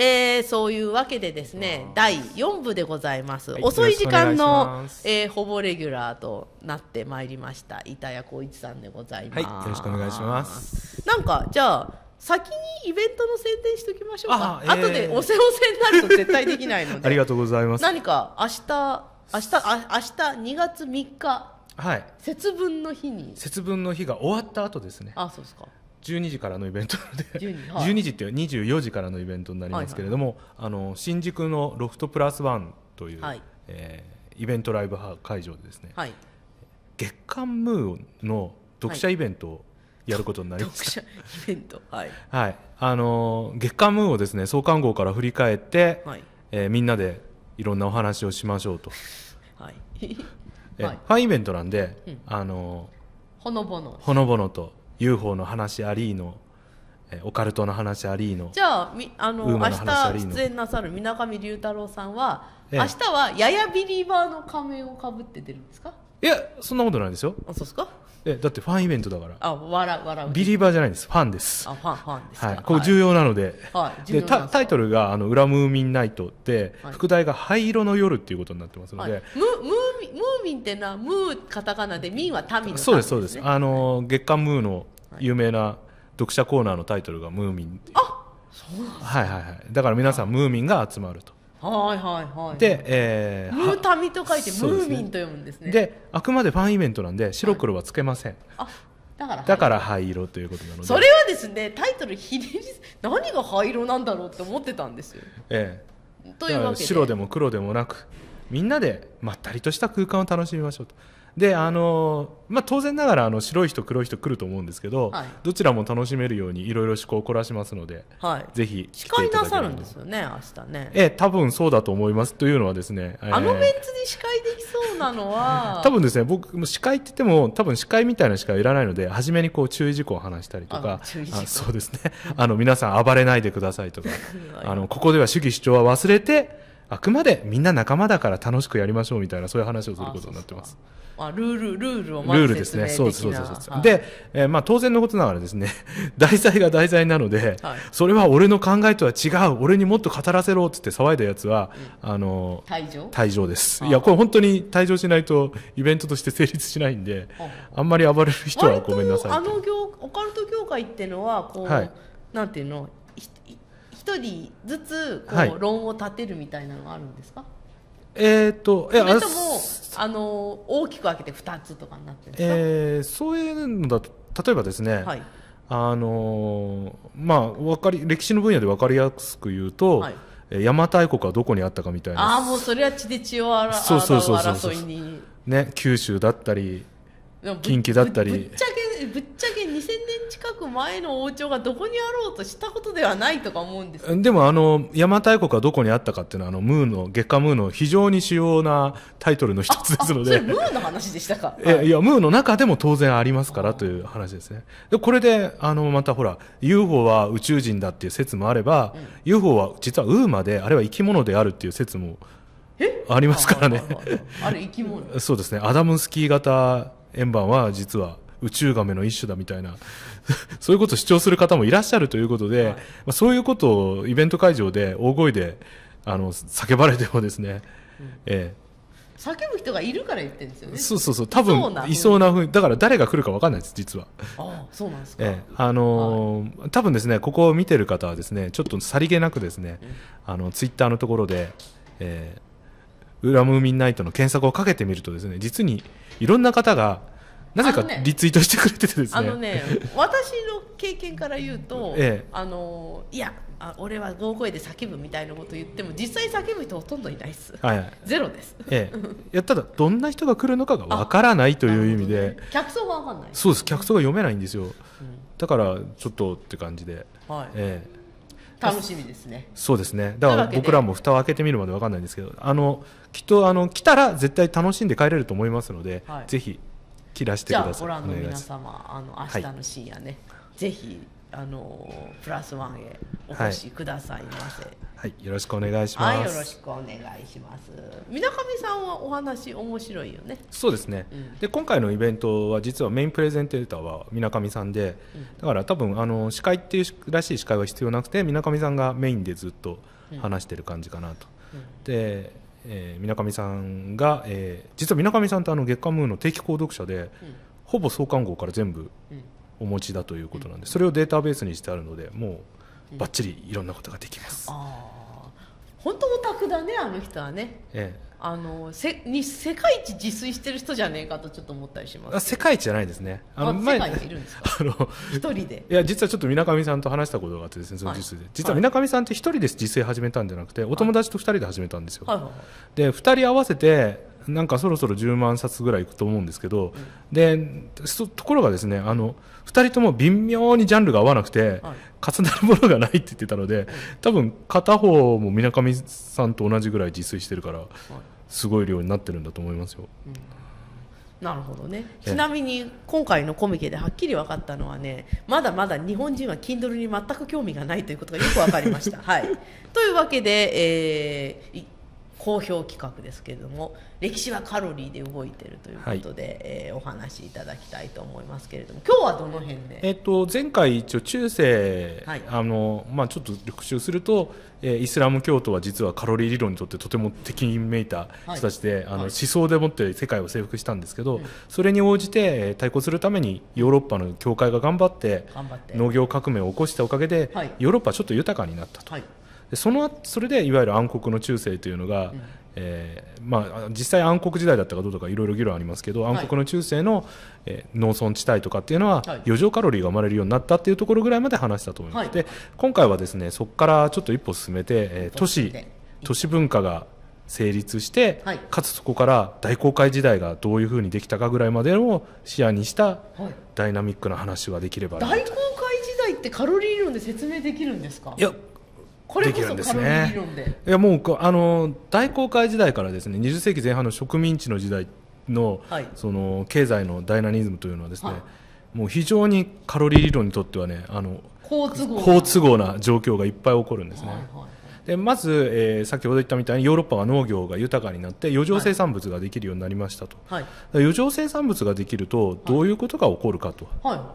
えー、そういうわけでですね第4部でございます、はい、遅い時間の、えー、ほぼレギュラーとなってまいりました板谷浩一さんでございます、はい、よろしくお願いしますなんかじゃあ先にイベントの宣伝しときましょうかあ、えー、後でおせおせになると絶対できないので ありがとうございます何か明日明日あ明日2月3日はい節分の日に節分の日が終わった後ですねあそうですか12時からのイベントで 12,、はい、12時っていう24時からのイベントになりますけれども、はいはい、あの新宿のロフトプラスワンという、はい、えー、イベントライブ会場でですね、はい、月刊ムーの読者イベントをやることになりました、はい、読者イベントはい、はいあの月刊ムーをですね創刊号から振り返って、はいえー、みんなでいろんなお話をしましょうと、はいえー、ファンイベントなんで、うん、あのほのぼのほのぼのと UFO の話ありのオカルトの話ありのじゃあみあの明日出演なさる水上龍太郎さんは、ええ、明日はややビリーバーの仮面をかぶって出るんですかいやそんなことないですよあそうですかえだってファンイベントだからあ笑笑うビリーバーじゃないんですファンですあファンファンですはいこう重要なので,、はいでタタイトルが「あの裏ムーミンナイト」って、副題が「灰色の夜」っていうことになってますので、はい、ムムームーミンってなムーカタカナでミンは民のそうですそうですあの、月刊ムーの有名な読者コーナーのタイトルが「ムーミン」あそうなんですかはいはいはいだから皆さんムーミンが集まるとはいはいはいで、えー、ムータミと書いて、ムーミンと読むんですねであくまでファンイベントなんで白黒はつけません、はい、だからだから灰色ということなのでそれはですねタイトルひねり何が灰色なんだろうって思ってたんですよええというわけで白でも黒でもなくみんなでまったりとした空間を楽しみましょうと。であのまあ、当然ながらあの白い人黒い人来ると思うんですけど、はい、どちらも楽しめるようにいろいろ思考を凝らしますので、はい、ぜひ司会なさるんですよね明日ねえ多分そうだと思いますというのはですねあのメンツに司会できそうなのは 多分ですね僕も司会って言っても多分司会みたいな司会いらないので初めにこう注意事項を話したりとかそうですねあの皆さん暴れないでくださいとか あのここでは主義主張は忘れてあくまでみんな仲間だから楽しくやりましょうみたいなそういう話をすることになってます。あルールルールをまずルールですね。そうですそうですそうです。はい、で、えー、まあ当然のことながらですね、題材が題材なので、はい、それは俺の考えとは違う、俺にもっと語らせろっつって騒いだやつは、うん、あの退場退場です。いやこれ本当に退場しないとイベントとして成立しないんで、あんまり暴れる人はごめんなさい。あの業オカルト業界っていうのはこう、はい、なんていうの一人ずつこう、はい、論を立てるみたいなのはあるんですかえー、っとえそれともあの大きく分けて2つとかになってるんですか、えー、そういうのだ例えばですね、はいあのー、まあ、分かり歴史の分野で分かりやすく言うと、はい、邪馬台国はどこにあったかみたいなああもうそれは血で血を洗う争いにね九州だったり近畿だったりぶっちゃけぶっちゃけ2000年近く前の王朝がどこにあろうとしたことではないとか思うんですでもあの邪馬台国はどこにあったかっていうのはあのムーの月下ムーの非常に主要なタイトルの一つですのでそれムーの話でしたか、はい、いやムーの中でも当然ありますからという話ですねでこれであのまたほら UFO は宇宙人だっていう説もあれば、うん、UFO は実はウーマであれは生き物であるっていう説もありますからねあれ生き物そうですねアダムスキー型円盤は実は宇宙ガメの一種だみたいな そういうことを主張する方もいらっしゃるということで、はい、まあ、そういうことをイベント会場で大声であの叫ばれてもですね、うん、ええ叫ぶ人がいるから言ってるんですよね。そうそうそう、多分いそうなふうに、だから誰が来るかわかんないです、実は。ああ、そうなんですか。ええ、あのーはい、多分ですね、ここを見てる方はですね、ちょっとさりげなくですね、あのツイッターのところで、えー、ウラムーミンナイトの検索をかけてみるとですね、実にいろんな方がなぜかリツイートしてくれててですねあのね私の経験から言うと、ええ、あのいやあ俺は大声で叫ぶみたいなこと言っても実際叫ぶ人ほとんどいないです、はいはい、ゼロです、ええ、いやただどんな人が来るのかがわからないという意味で、ね、客層が分かんないそうです客層が読めないんですよ、うん、だからちょっとって感じで、はいええ、楽しみですねそうですねだから僕らも蓋を開けてみるまで分かんないんですけどあのきっとあの来たら絶対楽しんで帰れると思いますので、はい、ぜひ散らしてくださいじゃあご覧の皆様あの明日の深夜ね、はい、ぜひあのプラスワンへお越しくださいませ、はい、はい、よろしくお願いします、はい、よろしくお願いします水上さんはお話面白いよねそうですね、うん、で今回のイベントは実はメインプレゼンテーターは水上さんで、うん、だから多分あの司会っていうらしい司会は必要なくて水上さんがメインでずっと話してる感じかなと、うん、でえー、水上さんが、えー、実は水上さんってあの月刊ムーの定期購読者で、うん、ほぼ創刊号から全部お持ちだということなんで、うん、それをデータベースにしてあるのでもうばっちりいろんなことができます。うん、本当オタクだねあの人はね、ええあのせに世界一自炊してる人じゃねえかとちょっと思ったりします世界一じゃないですねあの前世界いるんですか あの一人でいや実はちょっとみなかみさんと話したことがあってですねその自炊で、はい、実はみなかみさんって一人で自炊始めたんじゃなくて、お友達と二人で始めたんですよ、はい、で二人合わせてなんかそろそろ10万冊ぐらいいくと思うんですけど、うん、でところがですねあの、うん2人とも微妙にジャンルが合わなくて、はい、重なるものがないって言ってたので、はい、多分片方もみなかみさんと同じぐらい自炊してるから、はい、すごい量になってるんだと思いますよ。うんなるほどねちなみに今回のコミケではっきり分かったのはねまだまだ日本人は Kindle に全く興味がないということがよく分かりました。はい、というわけで、えー好評企画ですけれども歴史はカロリーで動いてるということで、はい、えー、お話しいただきたいと思いますけれども今日はどの辺で、えっと、前回一応中世、はい、あのまあ、ちょっと復習すると、えー、イスラム教徒は実はカロリー理論にとってとても敵にめいた人たちで、はい、あの思想でもって世界を征服したんですけど、それに応じて対抗するためにヨーロッパの教会が頑張って農業革命を起こしたおかげで、ヨーロッパはちょっと豊かになったと。そのそれでいわゆる暗黒の中世というのが、うん、えー、まあ、実際暗黒時代だったかどうとかいろいろ議論ありますけど暗黒の中世の、はい、えー、農村地帯とかっていうのは、はい、余剰カロリーが生まれるようになったっていうところぐらいまで話したと思います、はい、で今回はですねそこからちょっと一歩進めて、えー、都市都市文化が成立して、はい、かつそこから大航海時代がどういうふうにできたかぐらいまでを視野にしたダイナミックな話ができれば、はい、大航海時代ってカロリー論で説明できるんですかいやこれこそカロね、いやもうあの大航海時代からですね20世紀前半の植民地の時代のはい、その経済のダイナミズムというのはですね、もう非常にカロリー理論にとってはねあの好都合好都合な状況がいっぱい起こるんですね。はいはいでまず、えー、先ほど言ったみたいにヨーロッパは農業が豊かになって余剰生産物ができるようになりましたと、はい、余剰生産物ができるとどういうことが起こるかと、はい、はい、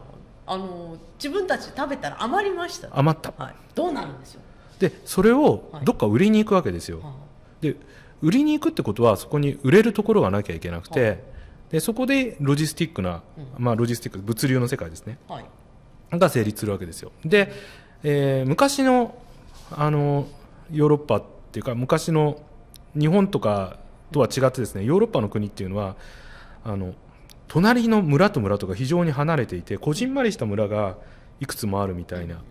あの自分たち食べたら余りました余った、はい、どうなるんですよでそれをどっか売りに行くわけですよ、はい、で売りに行くってことはそこに売れるところがなきゃいけなくて、はい、でそこでロジスティックな、うん、まあ、ロジスティック物流の世界ですね、はい、が成立するわけですよで、えー、昔のあのヨーロッパっていうか昔の日本とかとは違ってですねヨーロッパの国っていうのはあの隣の村と村とか非常に離れていてこじんまりした村がいくつもあるみたいな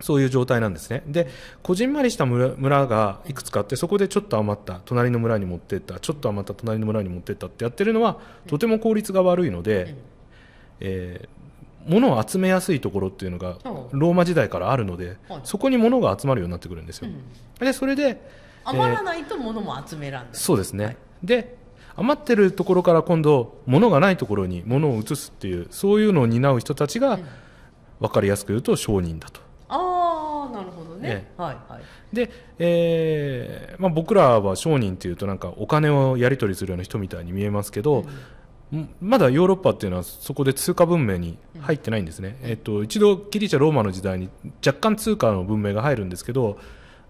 そういう状態なんですね。で、こじんまりした村がいくつかあって、そこでちょっと余った、隣の村に持ってった、ちょっと余った、隣の村に持ってったってやってるのは、とても効率が悪いので、えー、物を集めやすいところっていうのが、ローマ時代からあるので、そこに物が集まるようになってくるんですよ。で、それで、余らないと物も集めらんない、えー。そうですね。で、余ってるところから今度、物がないところに物を移すっていう、そういうのを担う人たちが、分かりやすく言うと商人だと。ね、はいはい、で、えーまあ、僕らは商人っていうとなんかお金をやり取りするような人みたいに見えますけど、うん、まだヨーロッパっていうのはそこで通貨文明に入ってないんですね、うん、えっと、一度ギリシャローマの時代に若干通貨の文明が入るんですけど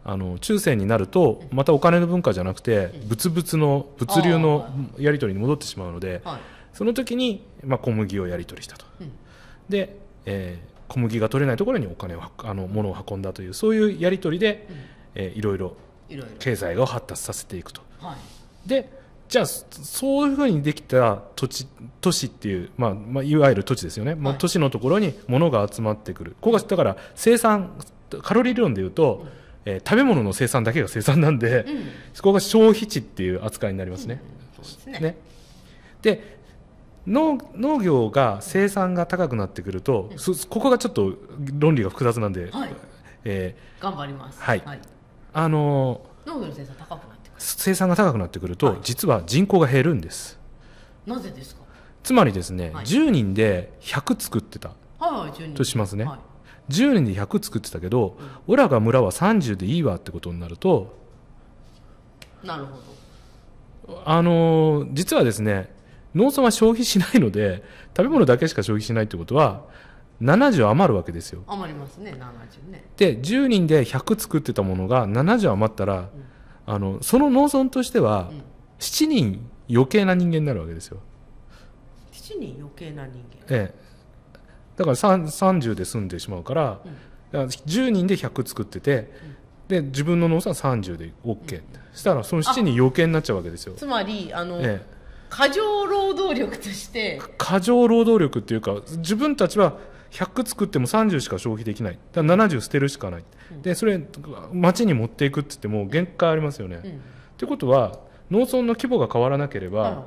あの中世になるとまたお金の文化じゃなくて物々の物流のやり取りに戻ってしまうので、はい、その時に、まあ、小麦をやり取りしたと。うん、でえー小麦が取れないところにお金をあの物を運んだというそういうやり取りで、うん、えー、いろいろ経済を発達させていくと。はい、でじゃあそういうふうにできた土地都市っていう、まあまあ、いわゆる土地ですよね、まあ、都市のところに物が集まってくるここがだから生産カロリー理論でいうと、うん、えー、食べ物の生産だけが生産なんで、うん、そこが消費地っていう扱いになりますね。うん、そうですねねで農農業が生産が高くなってくると、ここがちょっと論理が複雑なんで、はい、えー、頑張ります、はい、はい、あのー、農業の生産高くなってくる生産が高くなってくると、はい、実は人口が減るんですなぜですかつまりですね、はい、10人で100作ってたとしますね、はい、10人で100作ってたけど、うん、オラが村は30でいいわってことになるとなるほどあのー、実はですね農村は消費しないので食べ物だけしか消費しないってことは70余るわけですよ余りますね70ねで10人で100作ってたものが70余ったら、うん、あのその農村としては、7人余計な人間になるわけですよ7人余計な人間ええだから30で済んでしまうから,、うん、10人で100作ってて、うん、で自分の農村は30で OK、うん、したらその7人余計になっちゃうわけですよつまりあの、ええ過剰労働力として過剰労働力っていうか自分たちは100作っても30しか消費できないだ70捨てるしかない、うん、でそれ町に持っていくって言っても限界ありますよね、うん、ってことは農村の規模が変わらなければ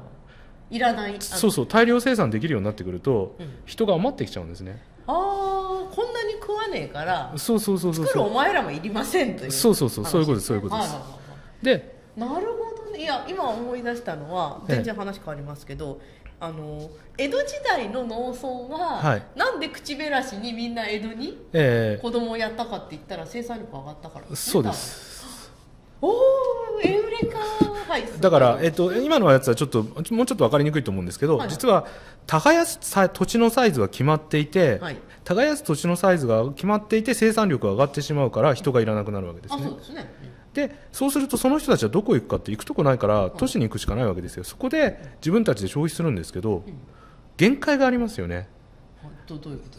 いらないそうそう大量生産できるようになってくると、うん、人が余ってきちゃうんですねああこんなに食わねえからそうそうそうそうそうお前らもいりませんうそうそうそうそうそういうことそうそういうことですでなるほどいや今思い出したのは全然話変わりますけど、あの江戸時代の農村は、はい、なんで口減らしにみんな江戸に子供をやったかって言ったら生産力上がったから、そうですおおエウレカはい、だから、えっと、今のやつはちょっともうちょっと分かりにくいと思うんですけど、はい、実は耕す土地のサイズが決まっていて、はい、耕す土地のサイズが決まっていて生産力が上がってしまうから人がいらなくなるわけですね。そうですねでそうするとその人たちはどこ行くかって行くとこないから都市に行くしかないわけですよそこで自分たちで消費するんですけど限界がありますよね。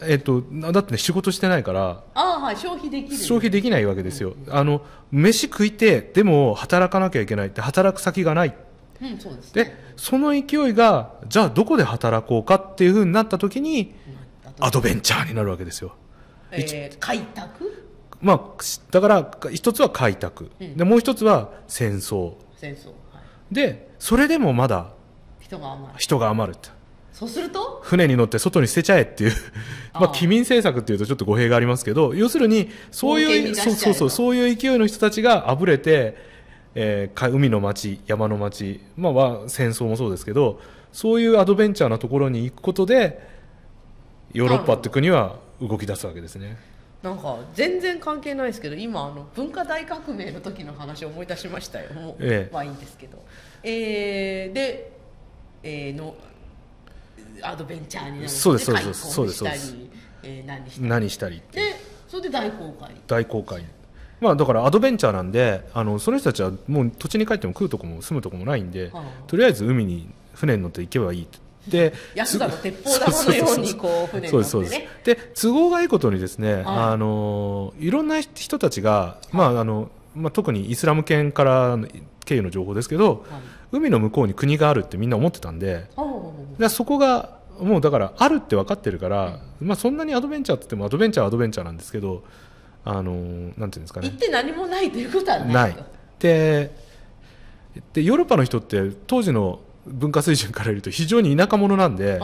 えっと、だって、ね、仕事してないからあ、はい、消費できる消費できないわけですよ、うん、あの飯食いてでも働かなきゃいけないって働く先がない、うんそうですね、でその勢いがじゃあどこで働こうかっていうふうになった時に、うん、アドベンチャーになるわけですよ。えー、開拓まあ、だから一つは開拓、うん、でもう一つは戦争戦争、はい、でそれでもまだ人が余る人が余るってそうすると船に乗って外に捨てちゃえっていうまあ機民政策っていうとちょっと語弊がありますけど要するにそういうそうそうそうそういう勢いの人たちがあぶれて、えー、海の町山の町、まあ、は戦争もそうですけどそういうアドベンチャーなところに行くことでヨーロッパって国は動き出すわけですね。なんか全然関係ないですけど今あの文化大革命の時の話を思い出しましたよもう、ええ、まあいいんですけど、えー、で、えー、のアドベンチャーになる、そうですそうですそうですえ何したり何したりでそれで大公開大公開まあだからアドベンチャーなんであのその人たちはもう土地に帰っても食うとこも住むとこもないんで、はあ、とりあえず海に船に乗って行けばいいってで安田の鉄砲玉のようにこう船に乗ってねで都合がいいことにですね、はい、あのいろんな人たちが、まああのまあ、特にイスラム圏から経由の情報ですけど、はい、海の向こうに国があるってみんな思ってたんで,、でそこがもうだからあるって分かってるから、うん、まあ、そんなにアドベンチャーって言ってもアドベンチャーはアドベンチャーなんですけどあのなんていうんですかね行って何もないということはないないででヨーロッパの人って当時の文化水準から言うと非常に田舎者なんで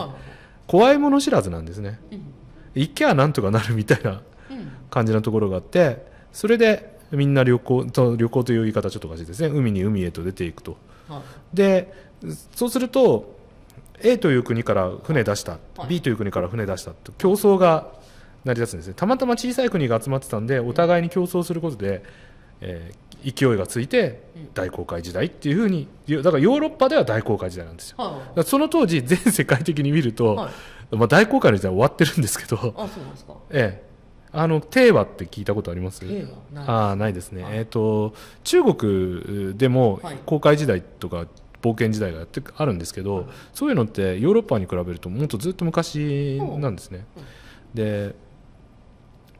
怖いもの知らずなんですね、行きはなんとかなるみたいな感じなところがあってそれでみんな旅行と旅行という言い方ちょっとおかしいですね海に海へと出ていくと、でそうすると A という国から船出した、B という国から船出したと競争が成り立つんですねたまたま小さい国が集まってたんでお互いに競争することで、えー、勢いがついて大航海時代っていうふうにだからヨーロッパでは大航海時代なんですよ、はいその当時全世界的に見ると、はい、まあ、大航海の時代は終わってるんですけどあそうですかええあの帝和って聞いたことあります？ああないですね。はい、えっ、ー、と中国でも航海時代とか冒険時代がやってあるんですけど、はい、そういうのってヨーロッパに比べるともっとずっと昔なんですね。うん、で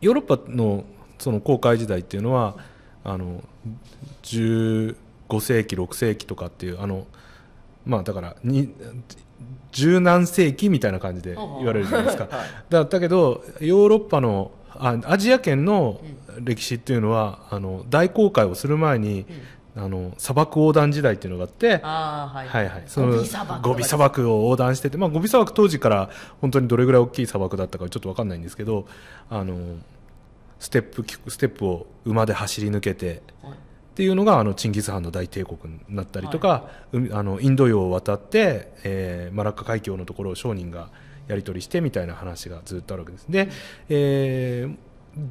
ヨーロッパのその航海時代っていうのはあの15世紀6世紀とかっていうあのまあだからに十何世紀みたいな感じで言われるじゃないですか。はい、だだけどヨーロッパのあアジア圏の歴史っていうのは、うん、あの大航海をする前に、うん、あの砂漠横断時代っていうのがあってはいはい、はい、そのゴビ砂漠を横断してて、まあ、ゴビ砂漠当時から本当にどれぐらい大きい砂漠だったかちょっと分かんないんですけどあのステップステップを馬で走り抜けて、はい、っていうのがあのチンギス・ハンの大帝国になったりとか、はい、あのインド洋を渡って、えー、マラッカ海峡のところを商人がやり取りしてみたいな話がずっとあるわけです。で、えー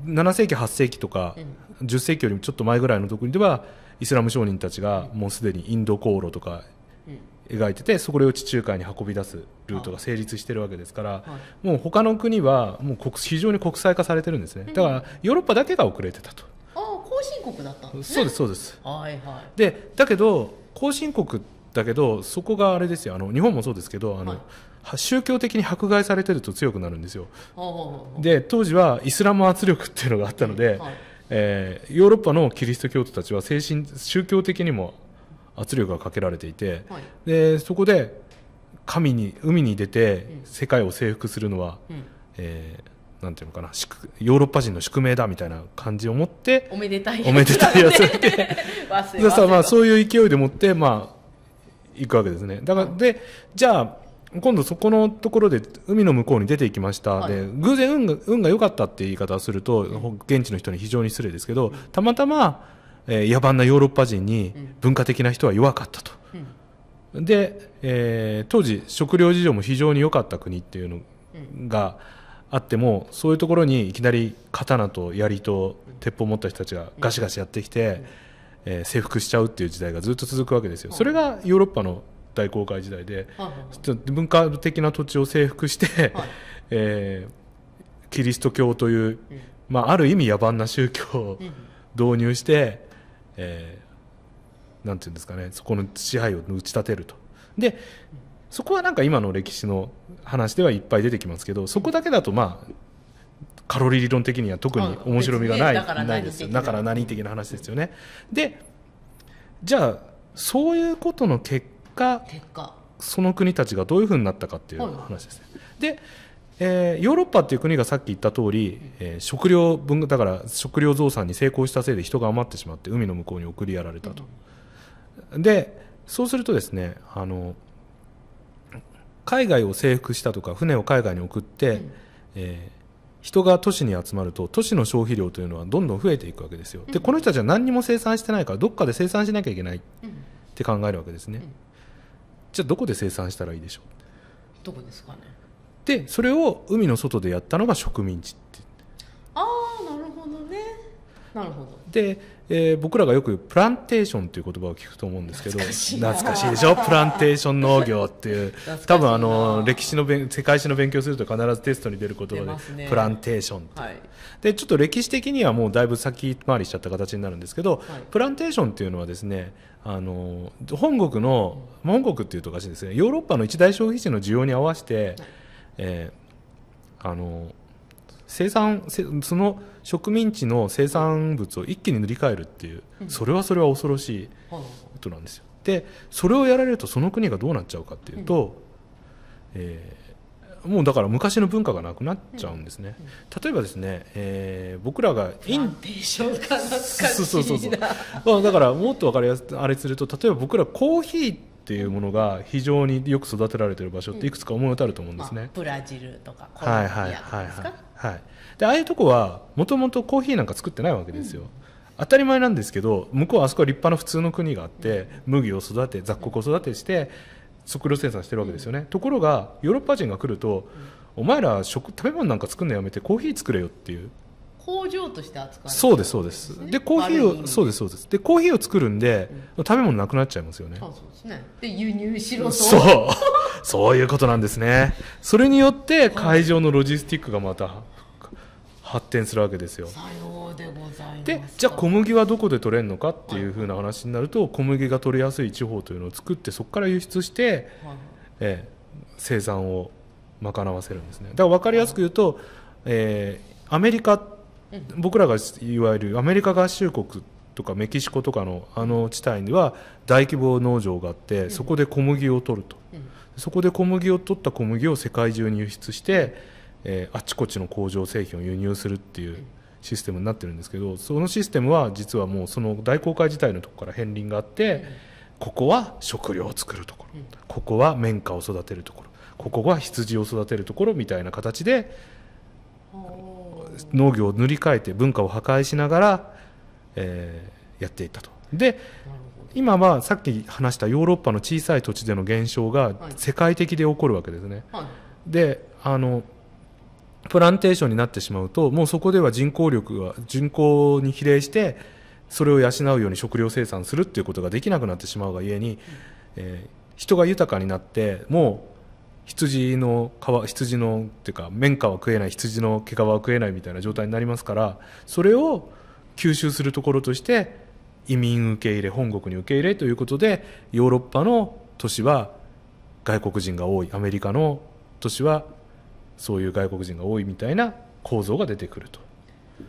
7世紀8世紀とか10世紀よりもちょっと前ぐらいの時にではイスラム商人たちがもうすでにインド航路とか描いててそれを地中海に運び出すルートが成立してるわけですから、もう他の国はもう非常に国際化されてるんですねだからヨーロッパだけが遅れてたと。あ後進国だったんです、ね、そうですそうです、はいはい、でだけど後進国だけどそこがあれですよあの日本もそうですけどあの、はい宗教的に迫害されてると強くなるんですよ。で当時はイスラム圧力っていうのがあったので、はい、えー、ヨーロッパのキリスト教徒たちは精神宗教的にも圧力がかけられていて、はい、でそこで神に海に出て世界を征服するのは、うん、えー、なんていうのかなヨーロッパ人の宿命だみたいな感じを持っておめでたいやつらでさ まあそういう勢いでもってまあ行くわけですねだから、うん、でじゃあ今度そこのところで海の向こうに出ていきました、はい、で偶然運が運が良かったっていう言い方をすると現地の人に非常に失礼ですけどたまたまえー、野蛮なヨーロッパ人に文化的な人は弱かったと、うん、で、えー、当時食料事情も非常に良かった国っていうのがあってもそういうところにいきなり刀と槍と鉄砲を持った人たちがガシガシやってきて、うん、えー、征服しちゃうっていう時代がずっと続くわけですよ。それがヨーロッパの大航海時代で、文化的な土地を征服して、はえー、キリスト教という、まあ、ある意味野蛮な宗教を導入して、えー、なんていうんですかねそこの支配を打ち立てると。でそこはなんか今の歴史の話ではいっぱい出てきますけどそこだけだとまあカロリー理論的には特に面白みがない,、ないですよだから何的な話ですよね。でじゃあそういうことの結果その国たちがどういうふうになったかっていう話ですね。でえー、ヨーロッパっていう国がさっき言った通り、えー、食料分だから食料増産に成功したせいで人が余ってしまって海の向こうに送りやられたと、でそうするとですねあの海外を征服したとか船を海外に送って、うん、えー人が都市に集まると都市の消費量というのはどんどん増えていくわけですよ、でこの人たちは何にも生産してないからどっかで生産しなきゃいけないって考えるわけですね、じゃあどこで生産したらいいでしょうどこですかねでそれを海の外でやったのが植民地ってああなるほどねなるほどで、えー、僕らがよくプランテーションという言葉を聞くと思うんですけど懐かしいでしょプランテーション農業っていう多分あの歴史の世界史の勉強すると必ずテストに出る言葉で、ね、プランテーション、はい、でちょっと歴史的にはもうだいぶ先回りしちゃった形になるんですけど、はい、プランテーションっていうのはですねあの本国の本国っていうとおかしいですねヨーロッパの一大消費地の需要に合わせて、はいえー、あの生産その植民地の生産物を一気に塗り替えるっていう、それはそれは恐ろしいことなんですよ。でそれをやられるとその国がどうなっちゃうかっていうと、えー、もうだから昔の文化がなくなっちゃうんですね。例えばですね、えー、僕らがインディションかしいな。そうそうそうそう。まあだからもっとわかりやすいあれすると例えば僕らコーヒーっていうものが非常によく育てられてる場所っていくつか思い当たると思うんですね、うんまあ、ブラジルとかコロンビアとかはいはいはいはい、でああいうとこはもともとコーヒーなんか作ってないわけですよ、うん、当たり前なんですけど向こうはあそこは立派な普通の国があって、麦を育て雑穀を育てして食料生産してるわけですよね、ところがヨーロッパ人が来ると、お前ら食食べ物なんか作るのやめてコーヒー作れよっていう工場として扱われて、ね、そうですそうですでコーヒーをそうですそうですでコーヒーを作るんで、うん、食べ物なくなっちゃいますよねそうですねで輸入しろとそうそういうことなんですねそれによって会場のロジスティックがまた発展するわけですよさようでございますでじゃあ小麦はどこで取れるのかっていうふうな話になると、小麦が取りやすい地方というのを作ってそこから輸出して、はい、え生産を賄わせるんですねだから分かりやすく言うと、はい、えー、アメリカって僕らがいわゆるアメリカ合衆国とかメキシコとかのあの地帯には大規模農場があってそこで小麦を取ると、そこで小麦を取った小麦を世界中に輸出して、えー、あちこちの工場製品を輸入するっていうシステムになってるんですけどそのシステムは実はもうその大航海時代のとこから片鱗があって、ここは食料を作るところ、ここは綿花を育てるところここは羊を育てるところみたいな形で農業を塗り替えて文化を破壊しながら、えー、やっていったと。で今はさっき話したヨーロッパの小さい土地での減少が世界的で起こるわけですね。はい、であのプランテーションになってしまうともうそこでは人口力が人口に比例してそれを養うように食料生産するっていうことができなくなってしまうがゆえに、えー、人が豊かになってもう羊の皮羊のっていうか綿花は食えない羊の毛皮は食えないみたいな状態になりますからそれを吸収するところとして移民受け入れ本国に受け入れということでヨーロッパの都市は外国人が多いアメリカの都市はそういう外国人が多いみたいな構造が出てくると。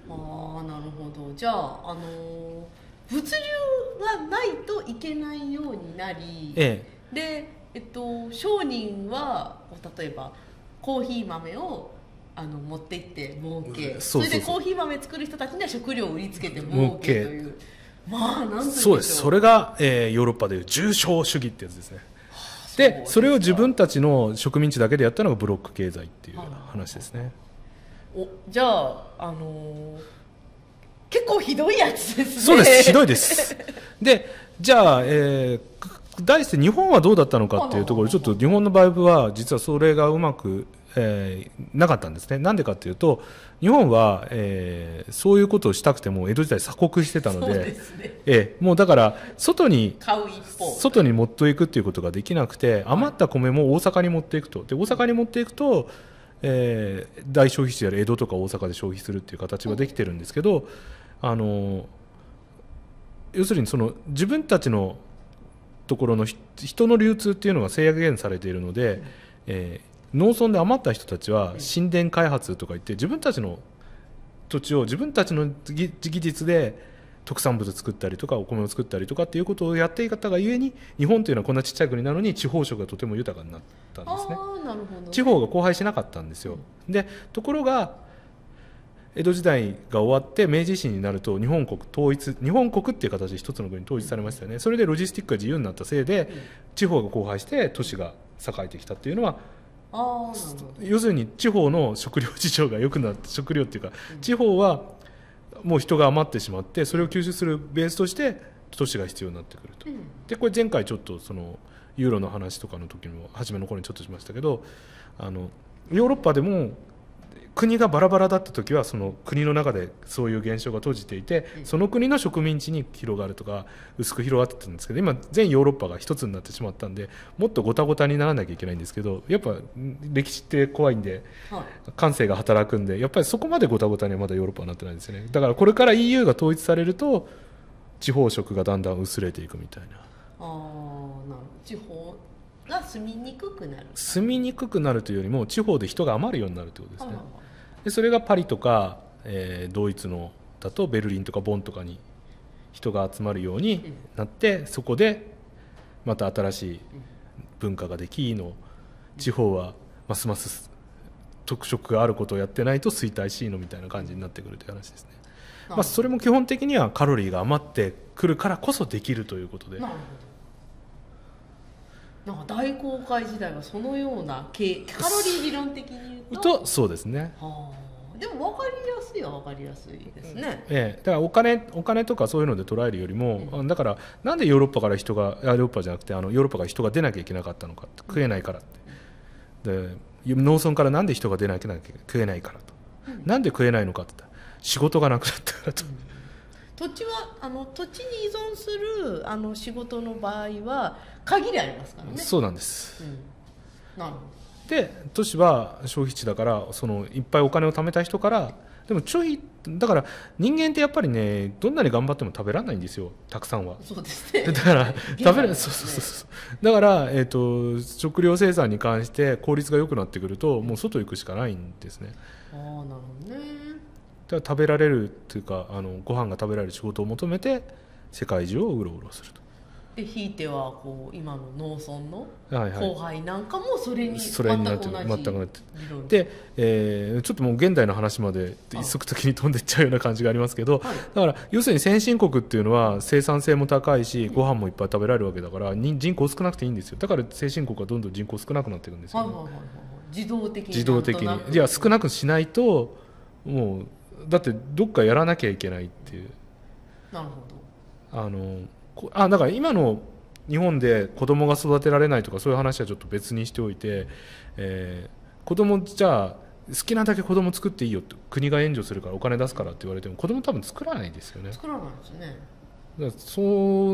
あなるほどじゃあ、あの物流がないといけないようになり、ええ、でえっと商人は例えばコーヒー豆をあの持って行って儲けそれでコーヒー豆作る人たちには食料を売りつけて儲けというまあなんそうですそれが、えー、ヨーロッパでいう重商主義ってやつですねでそれを自分たちの植民地だけでやったのがブロック経済っていう話ですね、おじゃあ、あのー、結構ひどいやつですねそうですひどいですでじゃあ、えー、題して日本はどうだったのかっていうところちょっと日本の場合は実はそれがうまく、えー、なかったんですねなんでかっていうと日本は、えー、そういうことをしたくても江戸時代鎖国してたので、ね、えー、もうだから外に外に持っていくっていうことができなくて余った米も大阪に持っていくとで大阪に持っていくと、えー、大消費地である江戸とか大阪で消費するっていう形はできてるんですけど、あの要するにその自分たちのところの人の流通っていうのが制限されているので、えー、農村で余った人たちは神殿開発とか言って自分たちの土地を自分たちの技術で特産物作ったりとかお米を作ったりとかっていうことをやっていたがゆえに日本というのはこんなちっちゃい国なのに地方色がとても豊かになったんですね。ね地方が荒廃しなかったんですよ、うん、でところが江戸時代が終わって明治維新になると日本国統一日本国っていう形で一つの国に統一されましたよねそれでロジスティックが自由になったせいで地方が荒廃して都市が栄えてきたっていうのは要するに地方の食料事情が良くなって 食料っていうか地方はもう人が余ってしまってそれを吸収するベースとして都市が必要になってくると。でこれ前回ちょっとそのユーロの話とかの時も初めの頃にちょっとしましたけどあのヨーロッパでも国がバラバラだった時はその国の中でそういう現象が閉じていてその国の植民地に広がるとか薄く広がってたんですけど今全ヨーロッパが一つになってしまったんでもっとごたごたにならなきゃいけないんですけどやっぱ歴史って怖いんで感性が働くんでやっぱりそこまでごたごたにはまだヨーロッパはなってないんですよねだからこれから EU が統一されると地方色がだんだん薄れていくみたいな。あなる地方が住みにくくなる住みにくくなるというよりも地方で人が余るようになるということですね。でそれがパリとか、えー、ドイツのだとベルリンとかボンとかに人が集まるようになって、うん、そこでまた新しい文化ができの地方はますます特色があることをやってないと衰退しいのみたいな感じになってくるという話ですね。まあ、それも基本的にはカロリーが余ってくるからこそできるということで。なるほどなんか大航海時代はそのような系カロリー理論的に言うとそうですね、はあ、でも分かりやすいは分かりやすいですね、ええ、だからお金お金とかそういうので捉えるよりも、うん、だからなんでヨーロッパから人がヨーロッパじゃなくてあのヨーロッパから人が出なきゃいけなかったのか食えないからって、で農村からなんで人が出なきゃ食えないからと、うん、なんで食えないのかって仕事がなくなったからと。うん土地はあの土地に依存するあの仕事の場合は限りありますからねそうなんです、うん、なるほどで都市は消費地だからそのいっぱいお金を貯めた人からでもょいだから人間ってやっぱりねどんなに頑張っても食べられないんですよたくさんはそうですね だから 食べる、ね、そうそうそうそうだから、えーと食料生産に関して効率が良くなってくるともう外行くしかないんですねああなるほどね食べられるっていうかあのご飯が食べられる仕事を求めて世界中をうろうろすると。でひいてはこう今の農村の後輩なんかもそれに全く同じ、はいはい、全くなってで、えー、ちょっともう現代の話まで一足先に飛んでいっちゃうような感じがありますけど、はい、だから要するに先進国っていうのは生産性も高いしご飯もいっぱい食べられるわけだから人口少なくていいんですよだから先進国はどんどん人口少なくなっていくんですよ、ね、自動的に自動的にいや少なくしないともうだってどっかやらなきゃいけないっていうなるほどあのあだから今の日本で子供が育てられないとかそういう話はちょっと別にしておいて、えー、子供じゃあ好きなだけ子供作っていいよって国が援助するからお金出すからって言われても子供多分作らないですよね作らないですねそ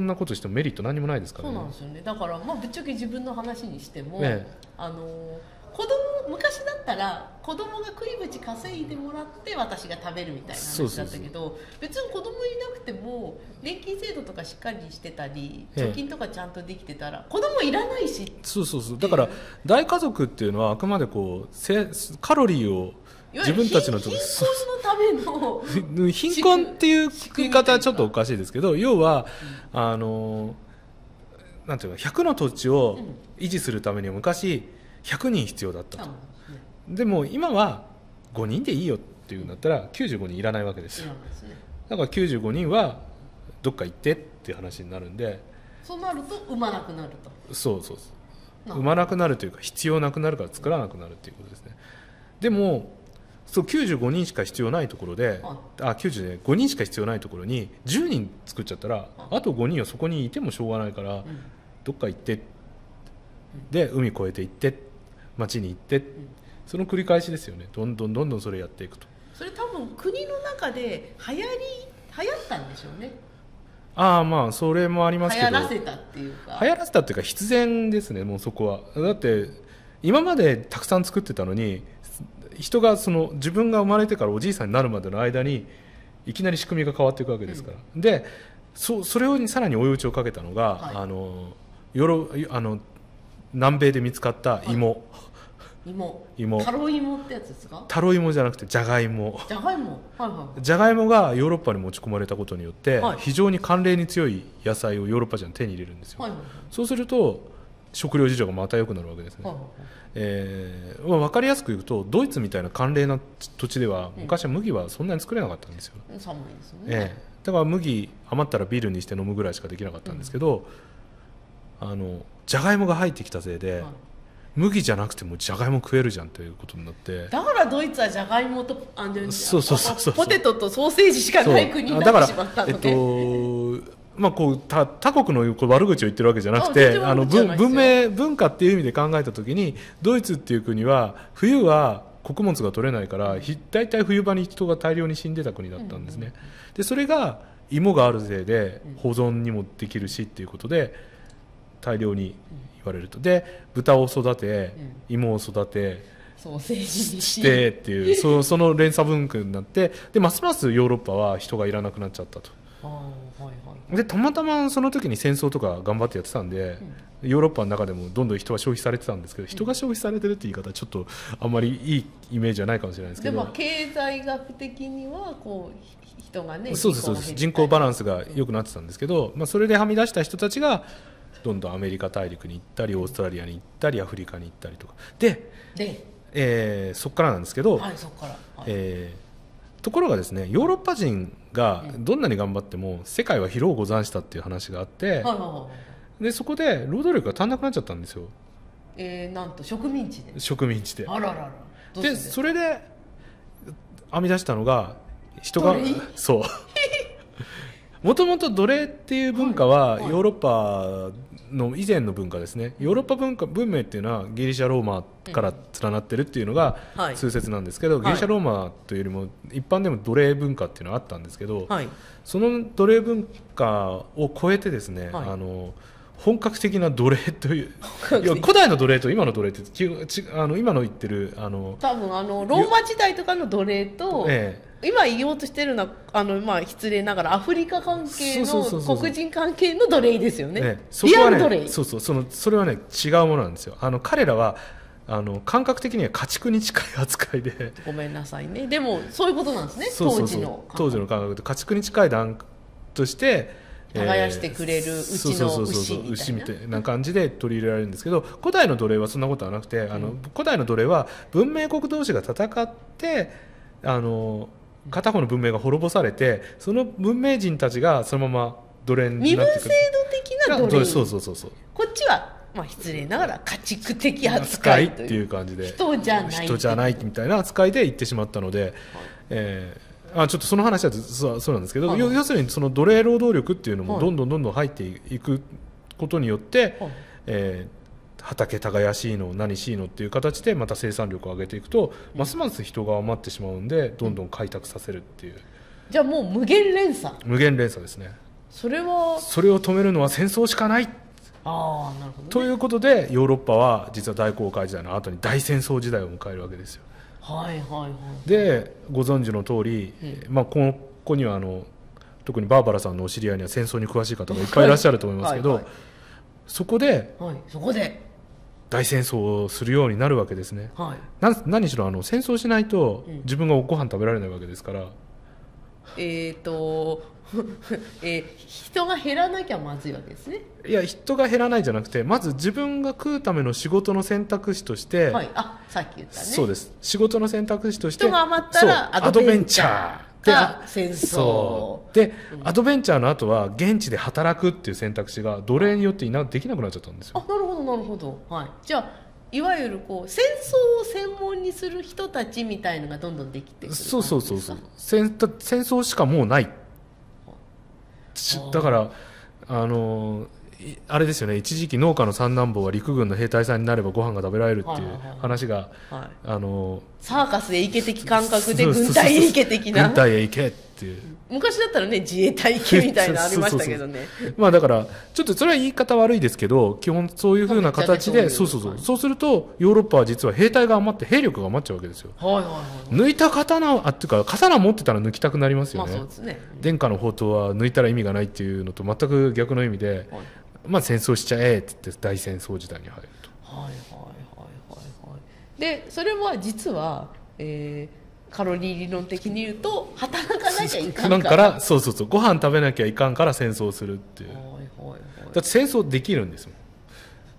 んなことしてもメリット何もないですから、ね、そうなんですよねだからまあぶっちゃけ自分の話にしても、ね、あのー子供昔だったら子供が食いぶち稼いでもらって私が食べるみたいな話だったけど別に子供いなくても年金制度とかしっかりしてたり貯金とかちゃんとできてたら子供いらないしそうそうそうだから大家族っていうのはあくまでこうカロリーを自分たちの貧困のための 貧困っていう言い方はちょっとおかしいですけど要は、うん、あのなんていうか100の土地を維持するために昔、うん100人必要だったと、でも今は5人でいいよっていうんだったら95人いらないわけですよだから95人はどっか行ってっていう話になるんでそうなると産まなくなるとそうそう産まなくなるというか必要なくなるから作らなくなるっていうことですねでもそう95人しか必要ないところであ90ね、5人しか必要ないところに10人作っちゃったらあと5人はそこにいてもしょうがないから、どっか行ってで海越えて行って街に行って、その繰り返しですよねどんどんどんどんそれやっていくとそれ多分国の中で流行り流行ったんでしょうねああまあそれもありますけど流行らせたっていうか流行らせたっていうか必然ですねもうそこはだって今までたくさん作ってたのに人がその自分が生まれてからおじいさんになるまでの間にいきなり仕組みが変わっていくわけですから、うん、でそそれをさらに追い打ちをかけたのが、はい、あのヨロあの南米で見つかった芋、はい芋芋タロイモってやつですかタロイモじゃなくてじゃがいもじゃがいもはいはいじゃがいもがヨーロッパに持ち込まれたことによって、はい、非常に寒冷に強い野菜をヨーロッパ人は手に入れるんですよ、はいはいはい、そうすると食料事情がまた良くなるわけですね、はいはいはい、えー、まあ、分かりやすく言うとドイツみたいな寒冷な土地では昔は麦はそんなに作れなかったんですよ、うん、寒いですね、えー、だから麦余ったらビールにして飲むぐらいしかできなかったんですけど、うん、あのじゃがいもが入ってきたせいで、はい麦じゃなくてもじゃがいも食えるじゃんということになってだからドイツはじゃがいもとあそうそうそうそうポテトとソーセージしかない国になってしまったので、ね、えっと まあ、こう他他国の悪口を言ってるわけじゃなくてあの文明文化っていう意味で考えた時にドイツっていう国は冬は穀物が取れないから大体冬場に人が大量に死んでた国だったんですね。でそれが芋があるせいで保存にもできるしっていうことで大量に言われるとで豚を育て芋を育て、ソーセージにしてっていうそその連鎖文化になってでますますヨーロッパは人がいらなくなっちゃったと。でたまたまその時に戦争とか頑張ってやってたんで、うん、ヨーロッパの中でもどんどん人は消費されてたんですけど人が消費されてるって言い方はちょっとあんまりいいイメージはないかもしれないですけどでも経済学的にはこう人がねそうですそうです人口バランスが良くなってたんですけど、うん、まあ、それではみ出した人たちがどんどんアメリカ大陸に行ったりオーストラリアに行ったりアフリカに行ったりとかでで、えー、そこからなんですけど、はいそからはい、えー、ところがですねヨーロッパ人がどんなに頑張っても世界は疲労ござんしたっていう話があって、はいでそこで労働力が足んなくなっちゃったんですよ。えー、なんと植民地で植民地であらららでそれで編み出したのが人がそうもともと奴隷っていう文化はヨーロッパの以前の文化ですねヨーロッパ文化文明っていうのはギリシャローマから連なってるっていうのが通説なんですけど、はい、ギリシャローマというよりも一般でも奴隷文化っていうのはあったんですけど、はい、その奴隷文化を超えてですね、はい、あの本格的な奴隷という古代の奴隷と今の奴隷ってあの今の言ってるあの多分あのローマ時代とかの奴隷と、ええ、今言おうとしてるのはあの、まあ、失礼ながらアフリカ関係の黒人関係の奴隷ですよね、ね、そこはねそうそうそのそれはね違うものなんですよあの彼らはあの感覚的には家畜に近い扱いでごめんなさいねでもそういうことなんですね当時の当時の感覚で家畜に近い段として耕してくれるうちの牛みたいな感じで取り入れられるんですけど古代の奴隷はそんなことはなくて、うん、あの古代の奴隷は文明国同士が戦ってあの片方の文明が滅ぼされてその文明人たちがそのまま奴隷になってく身分制度的な奴隷そうそうそうそうこっちはまあ、失礼ながら家畜的扱いっていう感じで人じゃない人じゃないみたいな扱いで行ってしまったので、はい、えー、あちょっとその話はそうそうなんですけど、要するにその奴隷労働力っていうのもどんどんどんどん入っていくことによって、はい、え畑耕しいの何しいのっていう形でまた生産力を上げていくと、うん、ますます人が余ってしまうんでどんどん開拓させるっていうじゃあもう無限連鎖無限連鎖ですねそれはそれを止めるのは戦争しかないあなるほど、ね、ということでヨーロッパは実は大航海時代の後に大戦争時代を迎えるわけですよはいはいはい、でご存知の通り、うん、まり、あ、こここにはあの特にバーバラさんのお知り合いには戦争に詳しい方がいっぱいいらっしゃると思いますけど、はいはいはい、そこで、はい、そこで大戦争をするようになるわけですね、はい、な何しろあの戦争しないと自分がご飯食べられないわけですから、うん、えっ、ー、とえー、人が減らなきゃまずいわけですねいや人が減らないじゃなくてまず自分が食うための仕事の選択肢として、はい、あさっき言ったねそうです仕事の選択肢として人が余ったらアドベンチャーで戦争で、アドベンチャーの後は現地で働くっていう選択肢が奴隷によっていなできなくなっちゃったんですよあなるほどなるほど、はい、じゃあいわゆるこう戦争を専門にする人たちみたいのがどんどんできてくるそうそうそうそう戦戦争しかもうないだからあのあれですよね一時期農家の三男坊は陸軍の兵隊さんになればご飯が食べられるっていう話が、はいあのサーカスへ行け的感覚で軍隊へ行け的な軍隊へ行けっていう昔だったらね自衛隊けみたいなありましたけどね まあだからちょっとそれは言い方悪いですけど基本そういうふうな形でそうそうそう、そうするとヨーロッパは実は兵隊が余って兵力が余っちゃうわけですよ、抜いた刀あっていうか刀持ってたら抜きたくなりますよねね、殿下の宝刀は抜いたら意味がないっていうのと全く逆の意味で、はいまあ、戦争しちゃえって言って大戦争時代に入ると。はいはいはいはいはい、でそれは実は、えー、カロリー理論的に言うと働かなきゃいかんからそうそうそうご飯食べなきゃいかんから戦争するっていう、はいはいはい、だって戦争できるんですもん